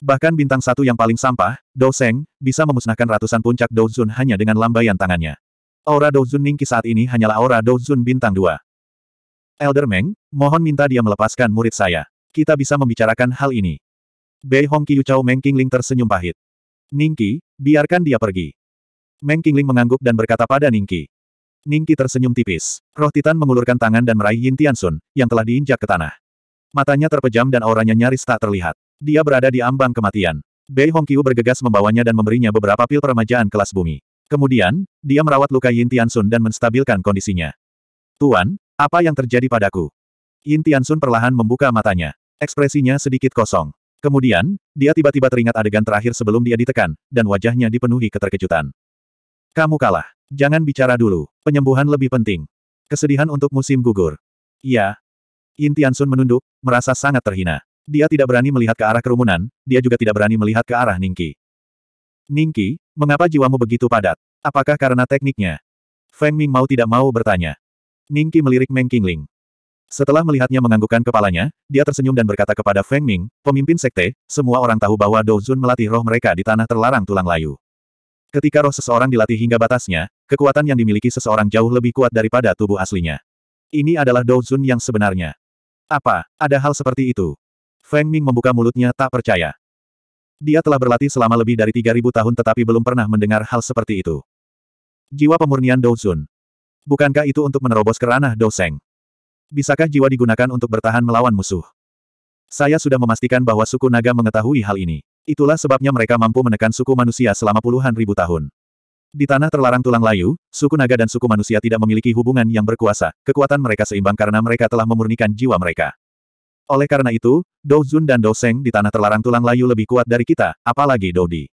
Bahkan bintang satu yang paling sampah, Doseng, bisa memusnahkan ratusan puncak Dozun hanya dengan lambaian tangannya. Aura Dozun Ningki saat ini hanyalah aura Dozun bintang dua. Elder Meng, mohon minta dia melepaskan murid saya. Kita bisa membicarakan hal ini. Bei Hong Qiu Chao Meng Qingling tersenyum pahit. Ningki, biarkan dia pergi. Meng Qingling mengangguk dan berkata pada Ningki. Ningki tersenyum tipis. Roh Titan mengulurkan tangan dan meraih Yin Tiansun, yang telah diinjak ke tanah. Matanya terpejam dan auranya nyaris tak terlihat. Dia berada di ambang kematian. Bei Hongqiu bergegas membawanya dan memberinya beberapa pil peremajaan kelas bumi. Kemudian, dia merawat luka Yin Tiansun dan menstabilkan kondisinya. Tuan, apa yang terjadi padaku? Yin Tiansun perlahan membuka matanya. Ekspresinya sedikit kosong. Kemudian, dia tiba-tiba teringat adegan terakhir sebelum dia ditekan, dan wajahnya dipenuhi keterkejutan. Kamu kalah. Jangan bicara dulu. Penyembuhan lebih penting. Kesedihan untuk musim gugur. Iya. Yin Tiansun menunduk, merasa sangat terhina. Dia tidak berani melihat ke arah kerumunan, dia juga tidak berani melihat ke arah Ningki. Ningki, mengapa jiwamu begitu padat? Apakah karena tekniknya? Feng Ming mau tidak mau bertanya. Ningki melirik Meng Qingling. Setelah melihatnya menganggukkan kepalanya, dia tersenyum dan berkata kepada Feng Ming, pemimpin sekte, semua orang tahu bahwa Douzun melatih roh mereka di tanah terlarang tulang layu. Ketika roh seseorang dilatih hingga batasnya, kekuatan yang dimiliki seseorang jauh lebih kuat daripada tubuh aslinya. Ini adalah Douzun yang sebenarnya. Apa, ada hal seperti itu? Feng Ming membuka mulutnya tak percaya. Dia telah berlatih selama lebih dari 3000 tahun tetapi belum pernah mendengar hal seperti itu. Jiwa pemurnian Douzun. Bukankah itu untuk menerobos ke ranah Doseng? Bisakah jiwa digunakan untuk bertahan melawan musuh? Saya sudah memastikan bahwa suku naga mengetahui hal ini. Itulah sebabnya mereka mampu menekan suku manusia selama puluhan ribu tahun. Di tanah terlarang tulang layu, suku naga dan suku manusia tidak memiliki hubungan yang berkuasa, kekuatan mereka seimbang karena mereka telah memurnikan jiwa mereka. Oleh karena itu, Dou Zun dan Dou Seng di tanah terlarang tulang layu lebih kuat dari kita, apalagi Dou Di.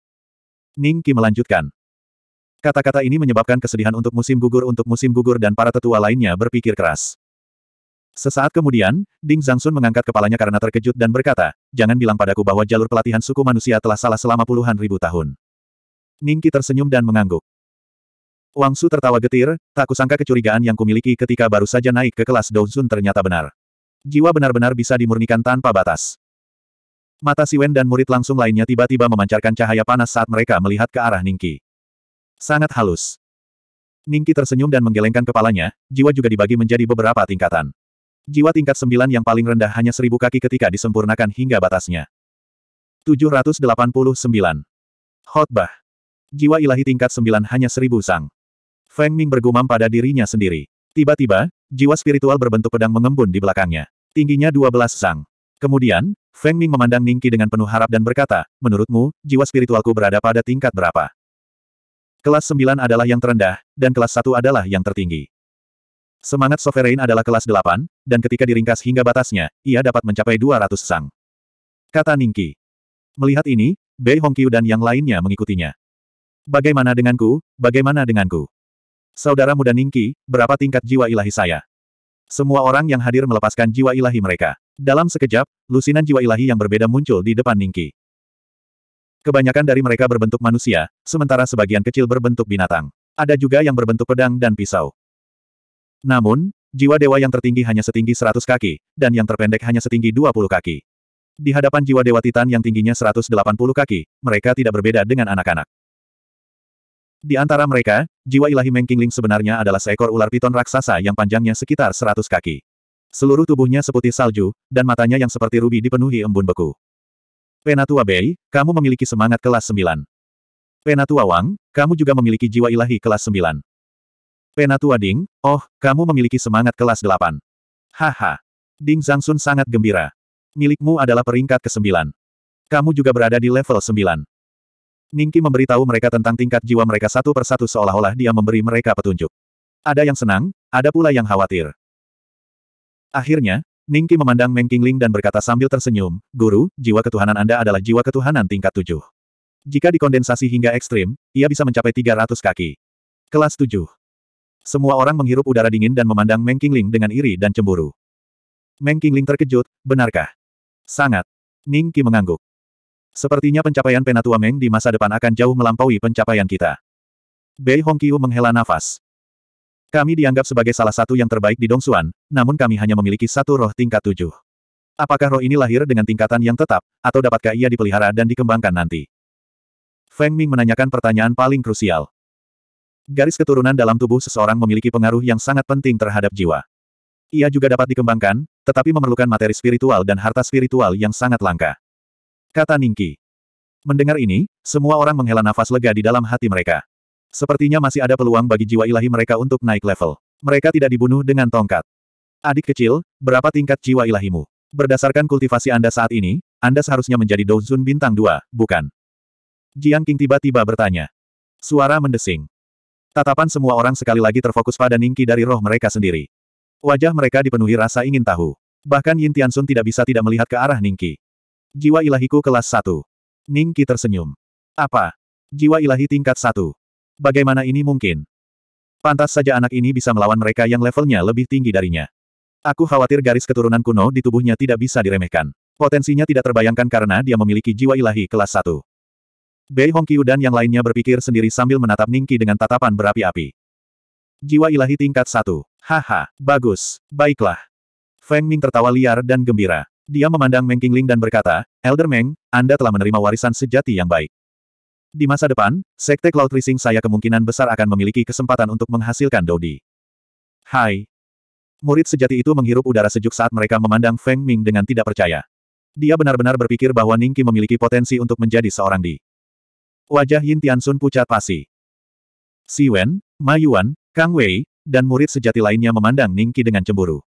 Ning Qi melanjutkan, Kata-kata ini menyebabkan kesedihan untuk musim gugur untuk musim gugur dan para tetua lainnya berpikir keras. Sesaat kemudian, Ding Zhangsun mengangkat kepalanya karena terkejut dan berkata, jangan bilang padaku bahwa jalur pelatihan suku manusia telah salah selama puluhan ribu tahun. Ningki tersenyum dan mengangguk. Wang Su tertawa getir, tak kusangka kecurigaan yang kumiliki ketika baru saja naik ke kelas Zun ternyata benar. Jiwa benar-benar bisa dimurnikan tanpa batas. Mata Siwen dan murid langsung lainnya tiba-tiba memancarkan cahaya panas saat mereka melihat ke arah Ningki. Sangat halus. Ningki tersenyum dan menggelengkan kepalanya, jiwa juga dibagi menjadi beberapa tingkatan. Jiwa tingkat sembilan yang paling rendah hanya seribu kaki ketika disempurnakan hingga batasnya. 789. Khotbah. Jiwa ilahi tingkat sembilan hanya seribu sang. Feng Ming bergumam pada dirinya sendiri. Tiba-tiba, jiwa spiritual berbentuk pedang mengembun di belakangnya. Tingginya dua belas sang. Kemudian, Feng Ming memandang Ningki dengan penuh harap dan berkata, menurutmu, jiwa spiritualku berada pada tingkat berapa? Kelas 9 adalah yang terendah, dan kelas 1 adalah yang tertinggi. Semangat Sovereign adalah kelas 8, dan ketika diringkas hingga batasnya, ia dapat mencapai 200 sang. Kata Ningki. Melihat ini, Bei Hongqiu dan yang lainnya mengikutinya. Bagaimana denganku, bagaimana denganku? Saudara muda Ningki, berapa tingkat jiwa ilahi saya? Semua orang yang hadir melepaskan jiwa ilahi mereka. Dalam sekejap, lusinan jiwa ilahi yang berbeda muncul di depan Ningki. Kebanyakan dari mereka berbentuk manusia, sementara sebagian kecil berbentuk binatang. Ada juga yang berbentuk pedang dan pisau. Namun, jiwa dewa yang tertinggi hanya setinggi 100 kaki, dan yang terpendek hanya setinggi 20 kaki. Di hadapan jiwa dewa titan yang tingginya 180 kaki, mereka tidak berbeda dengan anak-anak. Di antara mereka, jiwa ilahi Mengkingling sebenarnya adalah seekor ular piton raksasa yang panjangnya sekitar 100 kaki. Seluruh tubuhnya seputih salju, dan matanya yang seperti rubi dipenuhi embun beku. Penatua Bei, kamu memiliki semangat kelas 9. Penatua Wang, kamu juga memiliki jiwa ilahi kelas 9. Penatua Ding, oh, kamu memiliki semangat kelas 8. Haha. Ding Zhangsun sangat gembira. Milikmu adalah peringkat ke-9. Kamu juga berada di level 9. Ningki memberitahu mereka tentang tingkat jiwa mereka satu persatu seolah-olah dia memberi mereka petunjuk. Ada yang senang, ada pula yang khawatir. Akhirnya, Ningki memandang Meng Qingling dan berkata sambil tersenyum, Guru, jiwa ketuhanan Anda adalah jiwa ketuhanan tingkat tujuh. Jika dikondensasi hingga ekstrim, ia bisa mencapai 300 kaki. Kelas tujuh. Semua orang menghirup udara dingin dan memandang Meng Qingling dengan iri dan cemburu. Meng Qingling terkejut, benarkah? Sangat. Ningki mengangguk. Sepertinya pencapaian Penatua Meng di masa depan akan jauh melampaui pencapaian kita. Bei Hongqiu menghela nafas. Kami dianggap sebagai salah satu yang terbaik di Dongsuan, namun kami hanya memiliki satu roh tingkat tujuh. Apakah roh ini lahir dengan tingkatan yang tetap, atau dapatkah ia dipelihara dan dikembangkan nanti? Feng Ming menanyakan pertanyaan paling krusial. Garis keturunan dalam tubuh seseorang memiliki pengaruh yang sangat penting terhadap jiwa. Ia juga dapat dikembangkan, tetapi memerlukan materi spiritual dan harta spiritual yang sangat langka. Kata Ningki. Mendengar ini, semua orang menghela nafas lega di dalam hati mereka. Sepertinya masih ada peluang bagi jiwa ilahi mereka untuk naik level. Mereka tidak dibunuh dengan tongkat. Adik kecil, berapa tingkat jiwa ilahimu? Berdasarkan kultivasi Anda saat ini, Anda seharusnya menjadi Douzun bintang dua, bukan? Jiang King tiba-tiba bertanya. Suara mendesing. Tatapan semua orang sekali lagi terfokus pada Ningki dari roh mereka sendiri. Wajah mereka dipenuhi rasa ingin tahu. Bahkan Yin Tiansun tidak bisa tidak melihat ke arah Ningki. Jiwa ilahiku kelas satu. Ningki tersenyum. Apa? Jiwa ilahi tingkat 1. Bagaimana ini mungkin? Pantas saja anak ini bisa melawan mereka yang levelnya lebih tinggi darinya. Aku khawatir garis keturunan kuno di tubuhnya tidak bisa diremehkan. Potensinya tidak terbayangkan karena dia memiliki jiwa ilahi kelas 1. Bei Hongqiu dan yang lainnya berpikir sendiri sambil menatap Ningki dengan tatapan berapi-api. Jiwa ilahi tingkat 1. Haha, bagus, baiklah. Feng Ming tertawa liar dan gembira. Dia memandang Meng Qingling dan berkata, Elder Meng, Anda telah menerima warisan sejati yang baik. Di masa depan, Sekte Cloud Rising saya kemungkinan besar akan memiliki kesempatan untuk menghasilkan Dodi. Hai. Murid sejati itu menghirup udara sejuk saat mereka memandang Feng Ming dengan tidak percaya. Dia benar-benar berpikir bahwa Ningki memiliki potensi untuk menjadi seorang di. Wajah Yin Tiansun pucat pasi. Si Wen, Ma Yuan, Kang Wei, dan murid sejati lainnya memandang Ningki dengan cemburu.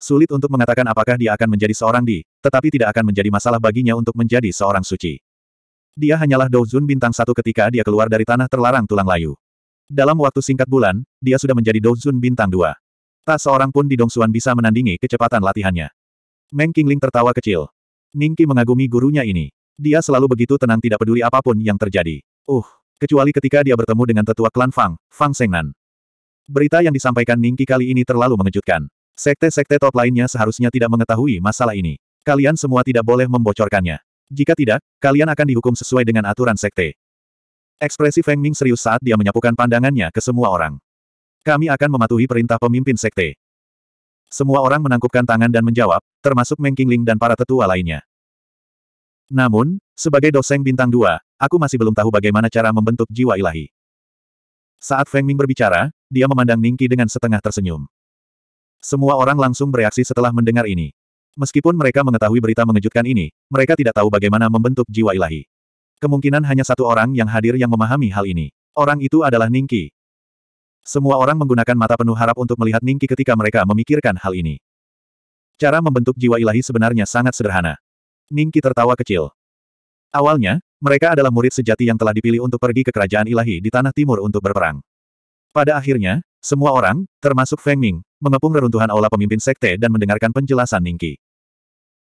Sulit untuk mengatakan apakah dia akan menjadi seorang di, tetapi tidak akan menjadi masalah baginya untuk menjadi seorang suci. Dia hanyalah Douzun bintang satu ketika dia keluar dari tanah terlarang tulang layu. Dalam waktu singkat bulan, dia sudah menjadi Douzun bintang dua. Tak seorang pun di Dongsuan bisa menandingi kecepatan latihannya. Meng Qingling tertawa kecil. Ningki mengagumi gurunya ini. Dia selalu begitu tenang tidak peduli apapun yang terjadi. Uh, kecuali ketika dia bertemu dengan tetua klan Fang, Fang Sengnan. Berita yang disampaikan Ningki kali ini terlalu mengejutkan. Sekte-sekte top lainnya seharusnya tidak mengetahui masalah ini. Kalian semua tidak boleh membocorkannya. Jika tidak, kalian akan dihukum sesuai dengan aturan sekte. Ekspresi Feng Ming serius saat dia menyapukan pandangannya ke semua orang. Kami akan mematuhi perintah pemimpin sekte. Semua orang menangkupkan tangan dan menjawab, termasuk Meng Qingling dan para tetua lainnya. Namun, sebagai doseng bintang dua, aku masih belum tahu bagaimana cara membentuk jiwa ilahi. Saat Feng Ming berbicara, dia memandang Ningki dengan setengah tersenyum. Semua orang langsung bereaksi setelah mendengar ini. Meskipun mereka mengetahui berita mengejutkan ini, mereka tidak tahu bagaimana membentuk jiwa ilahi. Kemungkinan hanya satu orang yang hadir yang memahami hal ini. Orang itu adalah Ningki. Semua orang menggunakan mata penuh harap untuk melihat Ningki ketika mereka memikirkan hal ini. Cara membentuk jiwa ilahi sebenarnya sangat sederhana. Ningki tertawa kecil. Awalnya, mereka adalah murid sejati yang telah dipilih untuk pergi ke kerajaan ilahi di Tanah Timur untuk berperang. Pada akhirnya, semua orang, termasuk Feng Ming, mengepung reruntuhan aula pemimpin sekte dan mendengarkan penjelasan Ningki.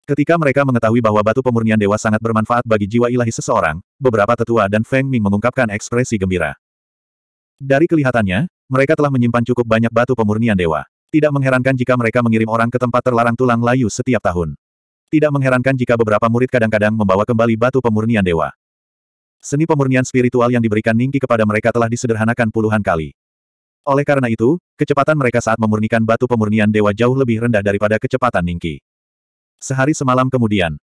Ketika mereka mengetahui bahwa batu pemurnian dewa sangat bermanfaat bagi jiwa ilahi seseorang, beberapa tetua dan Feng Ming mengungkapkan ekspresi gembira. Dari kelihatannya, mereka telah menyimpan cukup banyak batu pemurnian dewa. Tidak mengherankan jika mereka mengirim orang ke tempat terlarang tulang layu setiap tahun. Tidak mengherankan jika beberapa murid kadang-kadang membawa kembali batu pemurnian dewa. Seni pemurnian spiritual yang diberikan Ningki kepada mereka telah disederhanakan puluhan kali. Oleh karena itu, kecepatan mereka saat memurnikan batu pemurnian dewa jauh lebih rendah daripada kecepatan Ningki. Sehari semalam kemudian,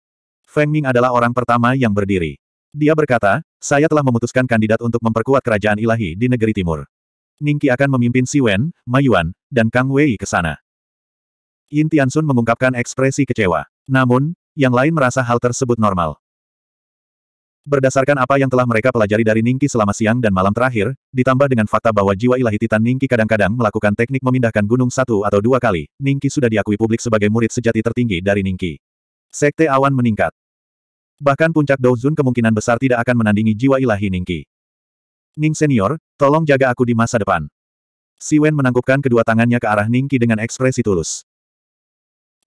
Feng Ming adalah orang pertama yang berdiri. Dia berkata, saya telah memutuskan kandidat untuk memperkuat kerajaan ilahi di negeri timur. Ningki akan memimpin Si Wen, Mayuan, dan Kang Wei ke sana. Yin Sun mengungkapkan ekspresi kecewa. Namun, yang lain merasa hal tersebut normal. Berdasarkan apa yang telah mereka pelajari dari Ningki selama siang dan malam terakhir, ditambah dengan fakta bahwa jiwa ilahi Titan Ningki kadang-kadang melakukan teknik memindahkan gunung satu atau dua kali, Ningki sudah diakui publik sebagai murid sejati tertinggi dari Ningki. Sekte awan meningkat. Bahkan puncak Douzun kemungkinan besar tidak akan menandingi jiwa ilahi Ningki. Ning senior, tolong jaga aku di masa depan. Si Wen menangkupkan kedua tangannya ke arah Ningki dengan ekspresi tulus.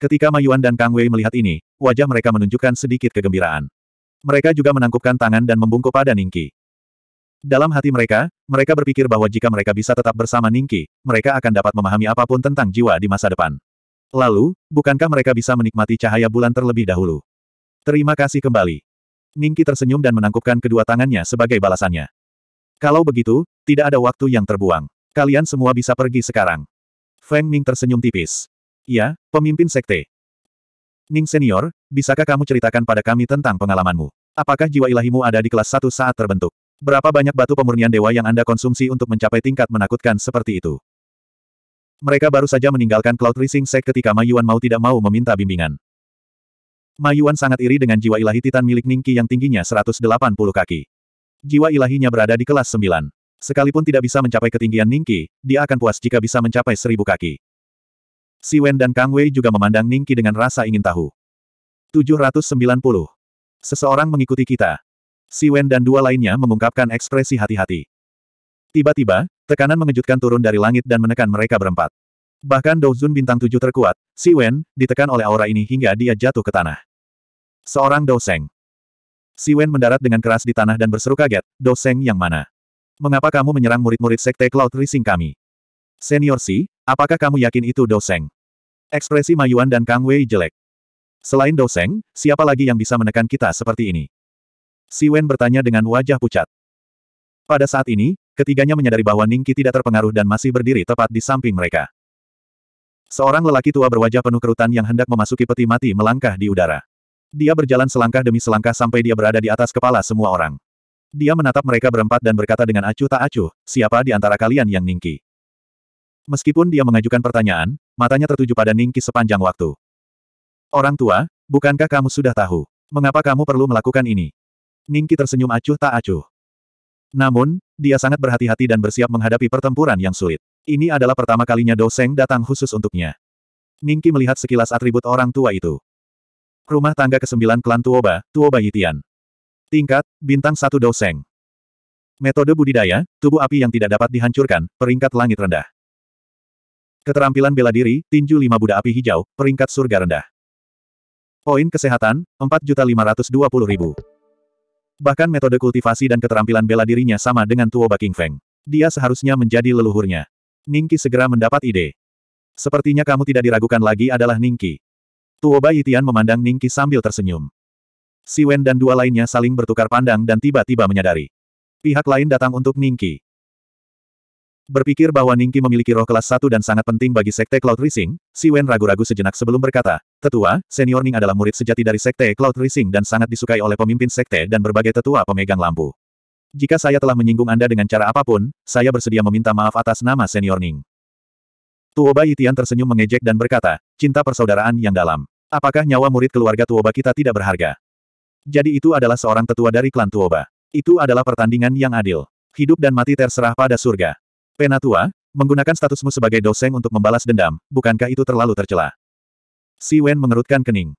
Ketika Mayuan dan Kang Wei melihat ini, wajah mereka menunjukkan sedikit kegembiraan mereka juga menangkupkan tangan dan membungkuk pada Ningki. Dalam hati mereka, mereka berpikir bahwa jika mereka bisa tetap bersama Ningki, mereka akan dapat memahami apapun tentang jiwa di masa depan. Lalu, bukankah mereka bisa menikmati cahaya bulan terlebih dahulu? Terima kasih kembali. Ningki tersenyum dan menangkupkan kedua tangannya sebagai balasannya. Kalau begitu, tidak ada waktu yang terbuang. Kalian semua bisa pergi sekarang. Feng Ming tersenyum tipis. Ya, pemimpin sekte, Ning Senior, bisakah kamu ceritakan pada kami tentang pengalamanmu? Apakah jiwa ilahimu ada di kelas satu saat terbentuk? Berapa banyak batu pemurnian dewa yang Anda konsumsi untuk mencapai tingkat menakutkan seperti itu? Mereka baru saja meninggalkan Cloud Rising Sek ketika Mayuan mau tidak mau meminta bimbingan. Mayuan sangat iri dengan jiwa ilahi Titan milik Ningki yang tingginya 180 kaki. Jiwa ilahinya berada di kelas 9. Sekalipun tidak bisa mencapai ketinggian Ningki, dia akan puas jika bisa mencapai seribu kaki. Si Wen dan Kang Wei juga memandang Ningki dengan rasa ingin tahu. 790. Seseorang mengikuti kita. Si Wen dan dua lainnya mengungkapkan ekspresi hati-hati. Tiba-tiba, tekanan mengejutkan turun dari langit dan menekan mereka berempat. Bahkan Douzun bintang tujuh terkuat, Si Wen, ditekan oleh aura ini hingga dia jatuh ke tanah. Seorang Douseng. Si Wen mendarat dengan keras di tanah dan berseru kaget, Douseng yang mana? Mengapa kamu menyerang murid-murid Sekte Cloud Rising kami? Senior Si, Apakah kamu yakin itu Doseng? Ekspresi Mayuan dan Kang Wei jelek. Selain Doseng, siapa lagi yang bisa menekan kita seperti ini? Si Wen bertanya dengan wajah pucat. Pada saat ini, ketiganya menyadari bahwa Ningki tidak terpengaruh dan masih berdiri tepat di samping mereka. Seorang lelaki tua berwajah penuh kerutan yang hendak memasuki peti mati melangkah di udara. Dia berjalan selangkah demi selangkah sampai dia berada di atas kepala semua orang. Dia menatap mereka berempat dan berkata dengan acuh tak acuh, siapa di antara kalian yang Ningki? Meskipun dia mengajukan pertanyaan, matanya tertuju pada Ningki sepanjang waktu. Orang tua, bukankah kamu sudah tahu? Mengapa kamu perlu melakukan ini? Ningki tersenyum acuh tak acuh. Namun, dia sangat berhati-hati dan bersiap menghadapi pertempuran yang sulit. Ini adalah pertama kalinya Doseng datang khusus untuknya. Ningki melihat sekilas atribut orang tua itu. Rumah tangga ke-9 klan Tuoba, Tuoba Yitian. Tingkat, bintang 1 Doseng. Metode budidaya, tubuh api yang tidak dapat dihancurkan, peringkat langit rendah. Keterampilan bela diri, tinju lima Buddha api hijau, peringkat surga rendah. Poin kesehatan, 4.520.000. Bahkan metode kultivasi dan keterampilan bela dirinya sama dengan Tuoba King Feng. Dia seharusnya menjadi leluhurnya. Ningki segera mendapat ide. Sepertinya kamu tidak diragukan lagi adalah Ningki. Tuo Tuoba Yitian memandang Ningki sambil tersenyum. Si Wen dan dua lainnya saling bertukar pandang dan tiba-tiba menyadari. Pihak lain datang untuk Ningki. Berpikir bahwa Ningki memiliki roh kelas 1 dan sangat penting bagi Sekte Cloud Rising, Si Wen ragu-ragu sejenak sebelum berkata, Tetua, senior Ning adalah murid sejati dari Sekte Cloud Rising dan sangat disukai oleh pemimpin Sekte dan berbagai tetua pemegang lampu. Jika saya telah menyinggung Anda dengan cara apapun, saya bersedia meminta maaf atas nama senior Ning. Tuoba Yitian tersenyum mengejek dan berkata, cinta persaudaraan yang dalam. Apakah nyawa murid keluarga Tuoba kita tidak berharga? Jadi itu adalah seorang tetua dari klan Tuoba. Itu adalah pertandingan yang adil. Hidup dan mati terserah pada surga. Penatua, menggunakan statusmu sebagai doseng untuk membalas dendam, bukankah itu terlalu tercela? Si Wen mengerutkan kening.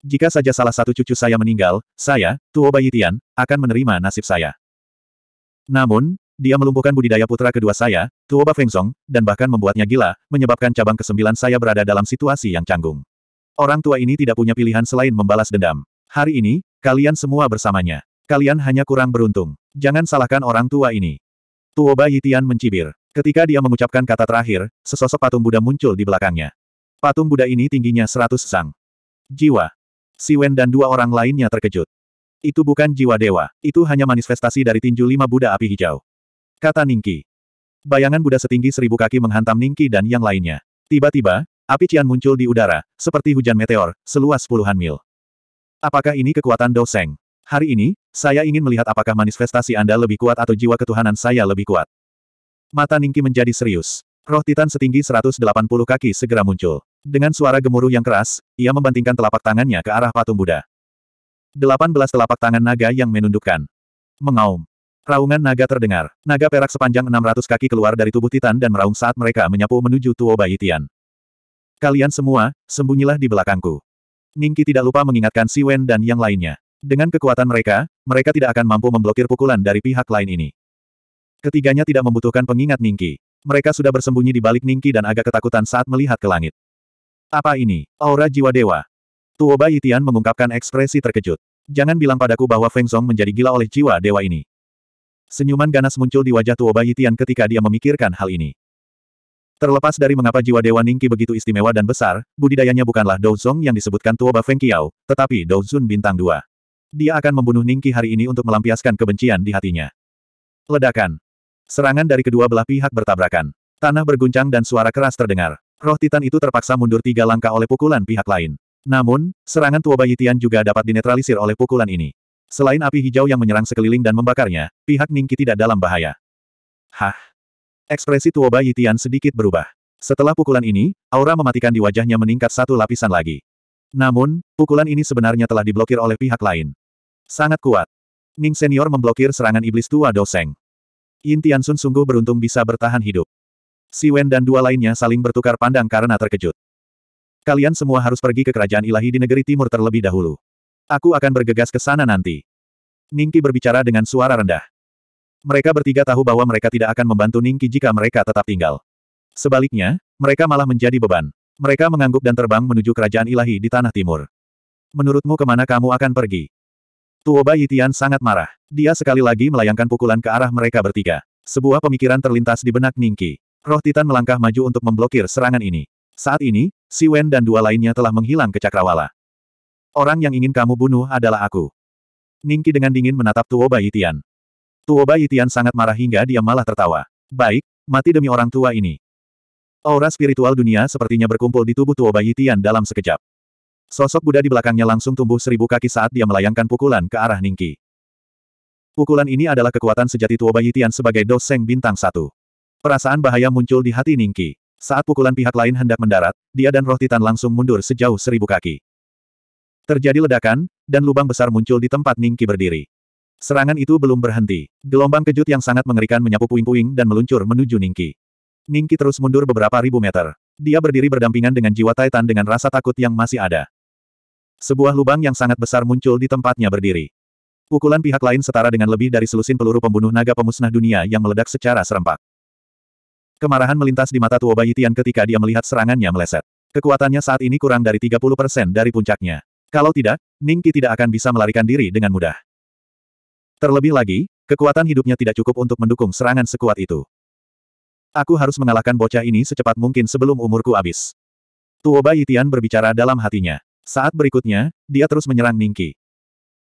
Jika saja salah satu cucu saya meninggal, saya, Tuo Bayitian, akan menerima nasib saya. Namun, dia melumpuhkan budidaya putra kedua saya, Tuo Ba Fengzong, dan bahkan membuatnya gila, menyebabkan cabang kesembilan saya berada dalam situasi yang canggung. Orang tua ini tidak punya pilihan selain membalas dendam. Hari ini, kalian semua bersamanya. Kalian hanya kurang beruntung. Jangan salahkan orang tua ini. Tuoba Yitian mencibir. Ketika dia mengucapkan kata terakhir, sesosok patung Buddha muncul di belakangnya. Patung Buddha ini tingginya seratus sang. Jiwa. Si Wen dan dua orang lainnya terkejut. Itu bukan jiwa dewa, itu hanya manifestasi dari tinju lima Buddha api hijau. Kata Ningki. Bayangan Buddha setinggi seribu kaki menghantam Ningki dan yang lainnya. Tiba-tiba, api Cian muncul di udara, seperti hujan meteor, seluas puluhan mil. Apakah ini kekuatan Dou Seng? Hari ini, saya ingin melihat apakah manifestasi Anda lebih kuat atau jiwa ketuhanan saya lebih kuat. Mata Ningki menjadi serius. Roh Titan setinggi 180 kaki segera muncul. Dengan suara gemuruh yang keras, ia membantingkan telapak tangannya ke arah patung Buddha. 18 telapak tangan naga yang menundukkan. Mengaum. Raungan naga terdengar. Naga perak sepanjang 600 kaki keluar dari tubuh Titan dan meraung saat mereka menyapu menuju Tuo Bai Tian. Kalian semua, sembunyilah di belakangku. Ningki tidak lupa mengingatkan Si Wen dan yang lainnya. Dengan kekuatan mereka, mereka tidak akan mampu memblokir pukulan dari pihak lain ini. Ketiganya tidak membutuhkan pengingat Ningki. Mereka sudah bersembunyi di balik Ningki dan agak ketakutan saat melihat ke langit. Apa ini? Aura jiwa dewa. Tuoba Tian mengungkapkan ekspresi terkejut. Jangan bilang padaku bahwa Feng Song menjadi gila oleh jiwa dewa ini. Senyuman ganas muncul di wajah Tuoba Tian ketika dia memikirkan hal ini. Terlepas dari mengapa jiwa Dewa Ningki begitu istimewa dan besar, budidayanya bukanlah Douzong yang disebutkan Tuoba Feng Qiao, tetapi Douzun Bintang 2. Dia akan membunuh Ningki hari ini untuk melampiaskan kebencian di hatinya. Ledakan. Serangan dari kedua belah pihak bertabrakan. Tanah berguncang dan suara keras terdengar. Roh Titan itu terpaksa mundur tiga langkah oleh pukulan pihak lain. Namun, serangan Tuoba Yitian juga dapat dinetralisir oleh pukulan ini. Selain api hijau yang menyerang sekeliling dan membakarnya, pihak Ningki tidak dalam bahaya. Hah? Ekspresi Tuoba Yitian sedikit berubah. Setelah pukulan ini, aura mematikan di wajahnya meningkat satu lapisan lagi. Namun, pukulan ini sebenarnya telah diblokir oleh pihak lain. Sangat kuat. Ning Senior memblokir serangan iblis tua Doseng. Yin Tiansun sungguh beruntung bisa bertahan hidup. Si Wen dan dua lainnya saling bertukar pandang karena terkejut. Kalian semua harus pergi ke kerajaan ilahi di negeri timur terlebih dahulu. Aku akan bergegas ke sana nanti. Ningki berbicara dengan suara rendah. Mereka bertiga tahu bahwa mereka tidak akan membantu Ningki jika mereka tetap tinggal. Sebaliknya, mereka malah menjadi beban. Mereka mengangguk dan terbang menuju kerajaan ilahi di tanah timur. Menurutmu kemana kamu akan pergi? Bai Yitian sangat marah. Dia sekali lagi melayangkan pukulan ke arah mereka bertiga. Sebuah pemikiran terlintas di benak Ningki. Roh Titan melangkah maju untuk memblokir serangan ini. Saat ini, Si Wen dan dua lainnya telah menghilang ke Cakrawala. Orang yang ingin kamu bunuh adalah aku. Ningki dengan dingin menatap Tuoba Yitian. Bai Yitian sangat marah hingga dia malah tertawa. Baik, mati demi orang tua ini. Aura spiritual dunia sepertinya berkumpul di tubuh Bai Yitian dalam sekejap. Sosok Buddha di belakangnya langsung tumbuh seribu kaki saat dia melayangkan pukulan ke arah Ningki. Pukulan ini adalah kekuatan sejati Tuoba Yitian sebagai doseng bintang satu. Perasaan bahaya muncul di hati Ningki. Saat pukulan pihak lain hendak mendarat, dia dan roh titan langsung mundur sejauh seribu kaki. Terjadi ledakan, dan lubang besar muncul di tempat Ningki berdiri. Serangan itu belum berhenti. Gelombang kejut yang sangat mengerikan menyapu puing-puing dan meluncur menuju Ningki. Ningki terus mundur beberapa ribu meter. Dia berdiri berdampingan dengan jiwa Titan dengan rasa takut yang masih ada. Sebuah lubang yang sangat besar muncul di tempatnya berdiri. Pukulan pihak lain setara dengan lebih dari selusin peluru pembunuh naga pemusnah dunia yang meledak secara serempak. Kemarahan melintas di mata Tuo Baitian ketika dia melihat serangannya meleset. Kekuatannya saat ini kurang dari 30% dari puncaknya. Kalau tidak, Ningki tidak akan bisa melarikan diri dengan mudah. Terlebih lagi, kekuatan hidupnya tidak cukup untuk mendukung serangan sekuat itu. Aku harus mengalahkan bocah ini secepat mungkin sebelum umurku habis. Tuoba Yitian berbicara dalam hatinya. Saat berikutnya, dia terus menyerang Ningki.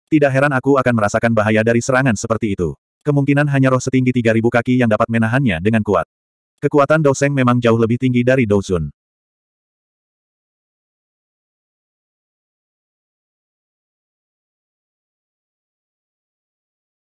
Tidak heran aku akan merasakan bahaya dari serangan seperti itu. Kemungkinan hanya roh setinggi 3000 kaki yang dapat menahannya dengan kuat. Kekuatan Dou Seng memang jauh lebih tinggi dari Dou Zun.